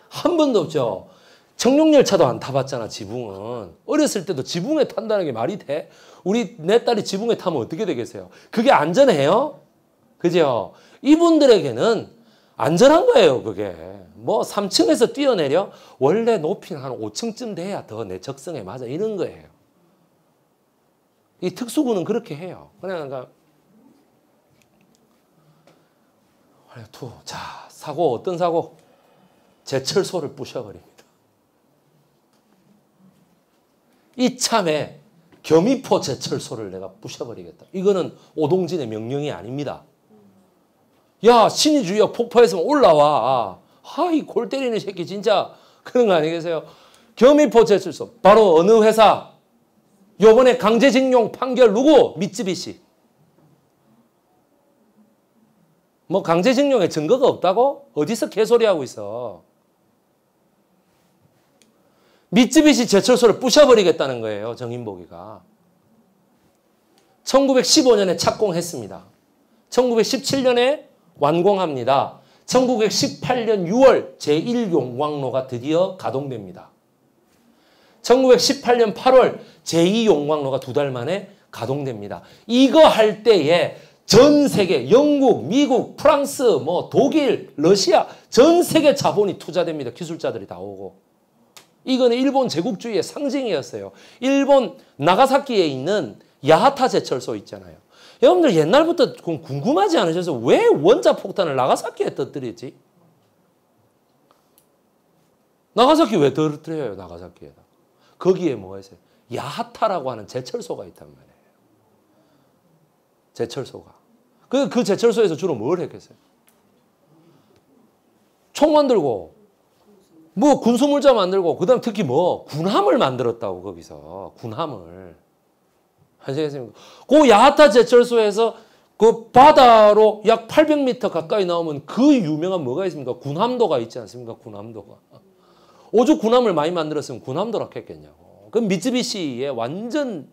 한 번도 없죠. 청룡열차도 안 타봤잖아, 지붕은. 어렸을 때도 지붕에 탄다는 게 말이 돼? 우리 내 딸이 지붕에 타면 어떻게 되겠어요? 그게 안전해요? 그죠? 이분들에게는 안전한 거예요, 그게. 뭐 3층에서 뛰어내려? 원래 높이는 한 5층쯤 돼야 더 내 적성에 맞아. 이런 거예요. 이 특수구는 그렇게 해요. 그냥 그러니까 투. 자, 사고, 어떤 사고? 제철소를 부셔버립니다. 이참에 겸이포 제철소를 내가 부셔버리겠다. 이거는 오동진의 명령이 아닙니다. 야, 신의주의가 폭파했으면 올라와. 하이, 아, 골 때리는 새끼 진짜 그런 거 아니겠어요? 겸이포 제철소. 바로 어느 회사? 요번에 강제징용 판결 누구? 미쯔비시. 뭐 강제징용의 증거가 없다고? 어디서 개소리하고 있어. 미쯔비시 제철소를 부셔버리겠다는 거예요. 정인복이가. 1915년에 착공했습니다. 1917년에 완공합니다. 1918년 6월 제1용광로가 드디어 가동됩니다. 1918년 8월 제2용광로가 두 달 만에 가동됩니다. 이거 할 때에 전 세계 영국, 미국, 프랑스, 뭐 독일, 러시아 전 세계 자본이 투자됩니다. 기술자들이 다 오고. 이거는 일본 제국주의의 상징이었어요. 일본 나가사키에 있는 야하타 제철소 있잖아요. 여러분들 옛날부터 궁금하지 않으셔서 왜 원자 폭탄을 나가사키에 터뜨리지? 나가사키 왜 터뜨려요? 나가사키에다. 거기에 뭐가 있어요? 야하타라고 하는 제철소가 있단 말이에요. 제철소가. 그그 그 제철소에서 주로 뭘 했겠어요? 총 만들고, 뭐 군수물자 만들고, 그 다음 특히 뭐 군함을 만들었다고 거기서. 군함을. 아시겠습니까? 그 야하타 제철소에서 그 바다로 약 800m 가까이 나오면 그 유명한 뭐가 있습니까? 군함도가 있지 않습니까? 군함도가. 오죽 군함을 많이 만들었으면 군함도라 했겠냐고. 그 미쯔비시의 완전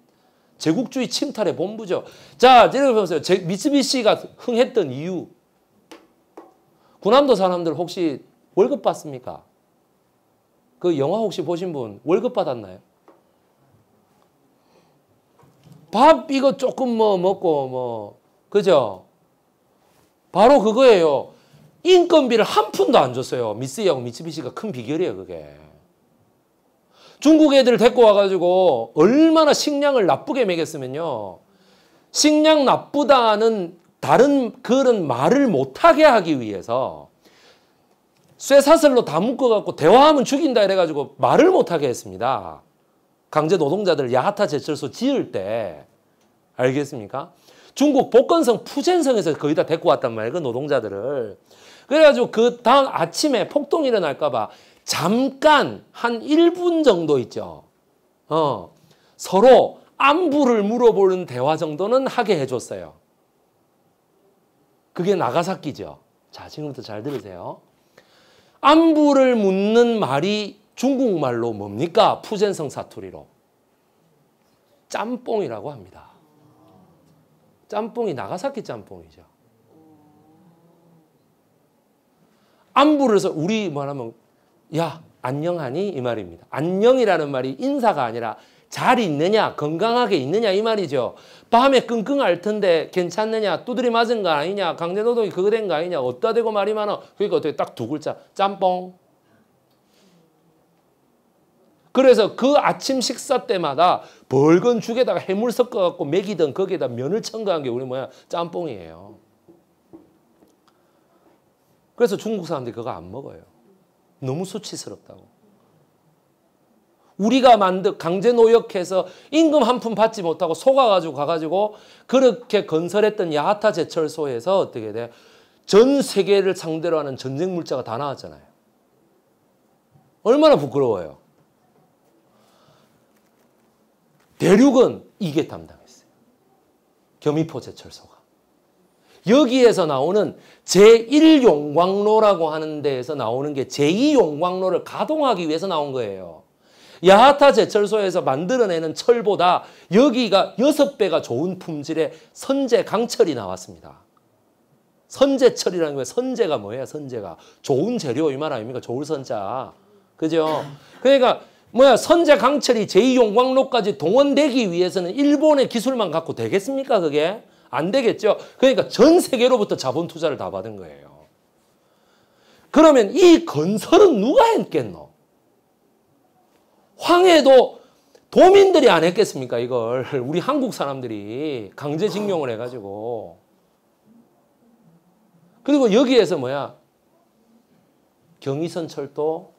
제국주의 침탈의 본부죠. 자, 예를 보세요. 제, 미쓰비시가 흥했던 이유. 군함도 사람들 혹시 월급 받습니까? 그 영화 혹시 보신 분 월급 받았나요? 밥 이거 조금 뭐 먹고 뭐 그죠? 바로 그거예요. 인건비를 한 푼도 안 줬어요. 미쓰이하고 미쓰비시가 큰 비결이에요, 그게. 중국 애들 데리고 와가지고 얼마나 식량을 나쁘게 먹였으면요. 식량 나쁘다는 다른 그런 말을 못하게 하기 위해서 쇠사슬로 다 묶어갖고 대화하면 죽인다 이래가지고 말을 못하게 했습니다. 강제 노동자들 야하타 제철소 지을 때 알겠습니까? 중국 복건성 푸젠성에서 거의 다 데리고 왔단 말이에요. 그 노동자들을. 그래가지고 그 다음 아침에 폭동이 일어날까봐 잠깐 한 1분 정도 있죠. 어, 서로 안부를 물어보는 대화 정도는 하게 해줬어요. 그게 나가사키죠. 자, 지금부터 잘 들으세요. 안부를 묻는 말이 중국말로 뭡니까? 푸젠성 사투리로. 짬뽕이라고 합니다. 짬뽕이 나가사키 짬뽕이죠. 안부를 해서 우리 말하면 야 안녕하니 이 말입니다. 안녕이라는 말이 인사가 아니라 잘 있느냐 건강하게 있느냐 이 말이죠. 밤에 끙끙 앓던데 괜찮느냐 두드리 맞은 거 아니냐 강제노동이 그거 된 거 아니냐 어따 대고 말이 많아 그러니까 어떻게 딱 두 글자 짬뽕 그래서 그 아침 식사 때마다 벌건 죽에다가 해물 섞어갖고 먹이던 거기에다 면을 첨가한 게 우리 뭐야 짬뽕이에요. 그래서 중국 사람들이 그거 안 먹어요. 너무 수치스럽다고. 우리가 만든 강제 노역해서 임금 한 푼 받지 못하고 속아가지고 가가지고 그렇게 건설했던 야하타 제철소에서 어떻게 돼? 전 세계를 상대로 하는 전쟁 물자가 다 나왔잖아요. 얼마나 부끄러워요. 대륙은 이게 담당했어요. 겸이포 제철소가. 여기에서 나오는 제1용광로라고 하는 데에서 나오는 게 제2용광로를 가동하기 위해서 나온 거예요. 야하타 제철소에서 만들어내는 철보다 여기가 6배가 좋은 품질의 선제 강철이 나왔습니다. 선제철이라는 거예요. 선제가 뭐예요? 선제가. 좋은 재료 이 말 아닙니까? 좋을 선자. 그죠? 그러니까 뭐야 선제 강철이 제2용광로까지 동원되기 위해서는 일본의 기술만 갖고 되겠습니까 그게? 안 되겠죠. 그러니까 전 세계로부터 자본 투자를 다 받은 거예요. 그러면 이 건설은 누가 했겠노? 황해도 도민들이 안 했겠습니까? 이걸 (laughs) 우리 한국 사람들이 강제징용을 해가지고 그리고 여기에서 뭐야 경의선 철도,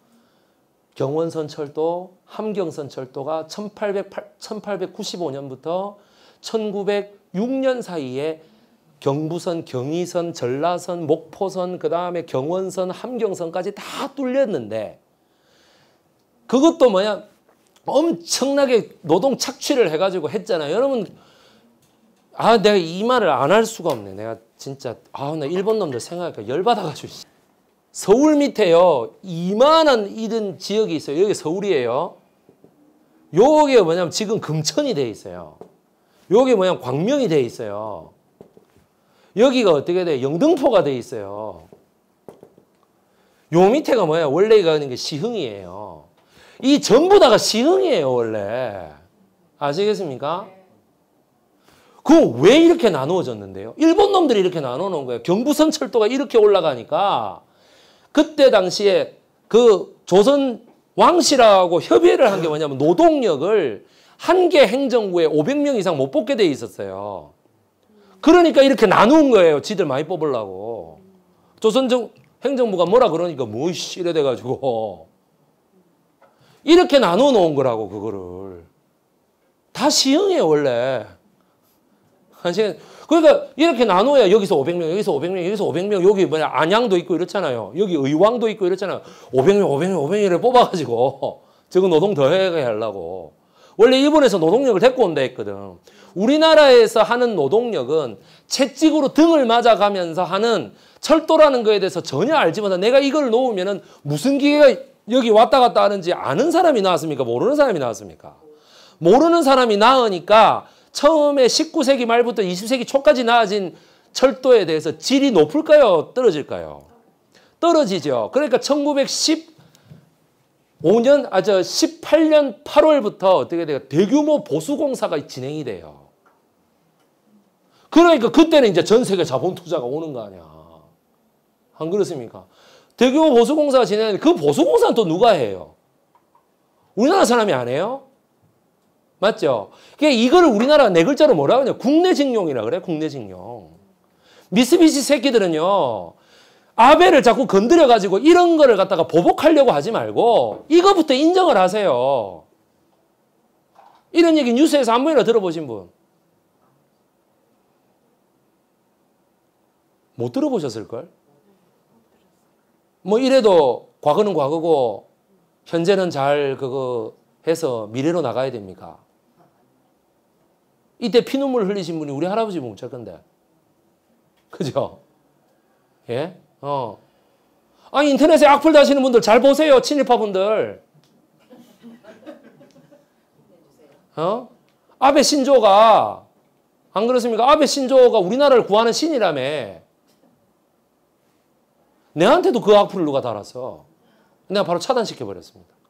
경원선 철도, 함경선 철도가 1808, 1895년부터 1900 6년 사이에 경부선, 경의선, 전라선, 목포선, 그 다음에 경원선, 함경선까지 다 뚫렸는데 그것도 뭐냐 엄청나게 노동 착취를 해가지고 했잖아요. 여러분 아 내가 이 말을 안 할 수가 없네. 내가 진짜 아나 일본 놈들 생각하니까 열받아가지고 서울 밑에요 이만한 이런 지역이 있어요. 여기 서울이에요. 요게 뭐냐면 지금 금천이 돼 있어요. 여기 뭐냐 광명이 돼 있어요. 여기가 어떻게 돼? 영등포가 돼 있어요. 요 밑에가 뭐야? 원래 이거 하는 게 시흥이에요. 이 전부 다가 시흥이에요, 원래. 아시겠습니까? 그 왜 이렇게 나누어졌는데요? 일본 놈들이 이렇게 나눠 놓은 거예요. 경부선 철도가 이렇게 올라가니까 그때 당시에 그 조선 왕실하고 협의를 한 게 뭐냐면 노동력을 한개 행정구에 500명 이상 못 뽑게 돼 있었어요. 그러니까 이렇게 나누는 거예요. 지들 많이 뽑으려고. 조선정 행정부가 뭐라 그러니까 뭐이씨 이래 돼가지고 이렇게 나누어 놓은 거라고 그거를 다 시흥에 원래 그러니까 이렇게 나누어야 여기서 500명 여기서 500명 여기서 500명 여기 뭐냐 안양도 있고 이렇잖아요 여기 의왕도 있고 이렇잖아요 500명 500명 500명을 뽑아가지고 저거 (laughs) 노동 더 해야 하려고 원래 일본에서 노동력을 데리고 온다 했거든. 우리나라에서 하는 노동력은 채찍으로 등을 맞아가면서 하는 철도라는 거에 대해서 전혀 알지 못한 내가 이걸 놓으면 은 무슨 기계가 여기 왔다 갔다 하는지 아는 사람이 나왔습니까? 모르는 사람이 나왔습니까? 모르는 사람이 나으니까 처음에 19세기 말부터 20세기 초까지 나아진 철도에 대해서 질이 높을까요? 떨어질까요? 떨어지죠. 그러니까 1910 5년, 아, 저 18년 8월부터 어떻게 돼요? 대규모 보수공사가 진행이 돼요. 그러니까 그때는 이제 전 세계 자본 투자가 오는 거 아니야. 안 그렇습니까? 대규모 보수공사가 진행하는데 그 보수공사는 또 누가 해요? 우리나라 사람이 안 해요? 맞죠? 그러 니까이거 우리나라 네 글자로 뭐라 그냐 국내 징용이라 그래, 국내 징용. 미쓰비시 새끼들은요, 아벨을 자꾸 건드려가지고 이런 거를 갖다가 보복하려고 하지 말고 이거부터 인정을 하세요. 이런 얘기 뉴스에서 한번이라 들어보신 분? 못 들어보셨을걸? 뭐 이래도 과거는 과거고 현재는 잘 그거 해서 미래로 나가야 됩니까? 이때 피눈물 흘리신 분이 우리 할아버지 뭉쳤건데. 그죠? 예? 어. 아 인터넷에 악플 다시는 분들 잘 보세요. 친일파분들. 어? 아베 신조가 안 그렇습니까? 아베 신조가 우리나라를 구하는 신이라며. 내한테도 그 악플을 누가 달았어. 내가 바로 차단시켜버렸습니다.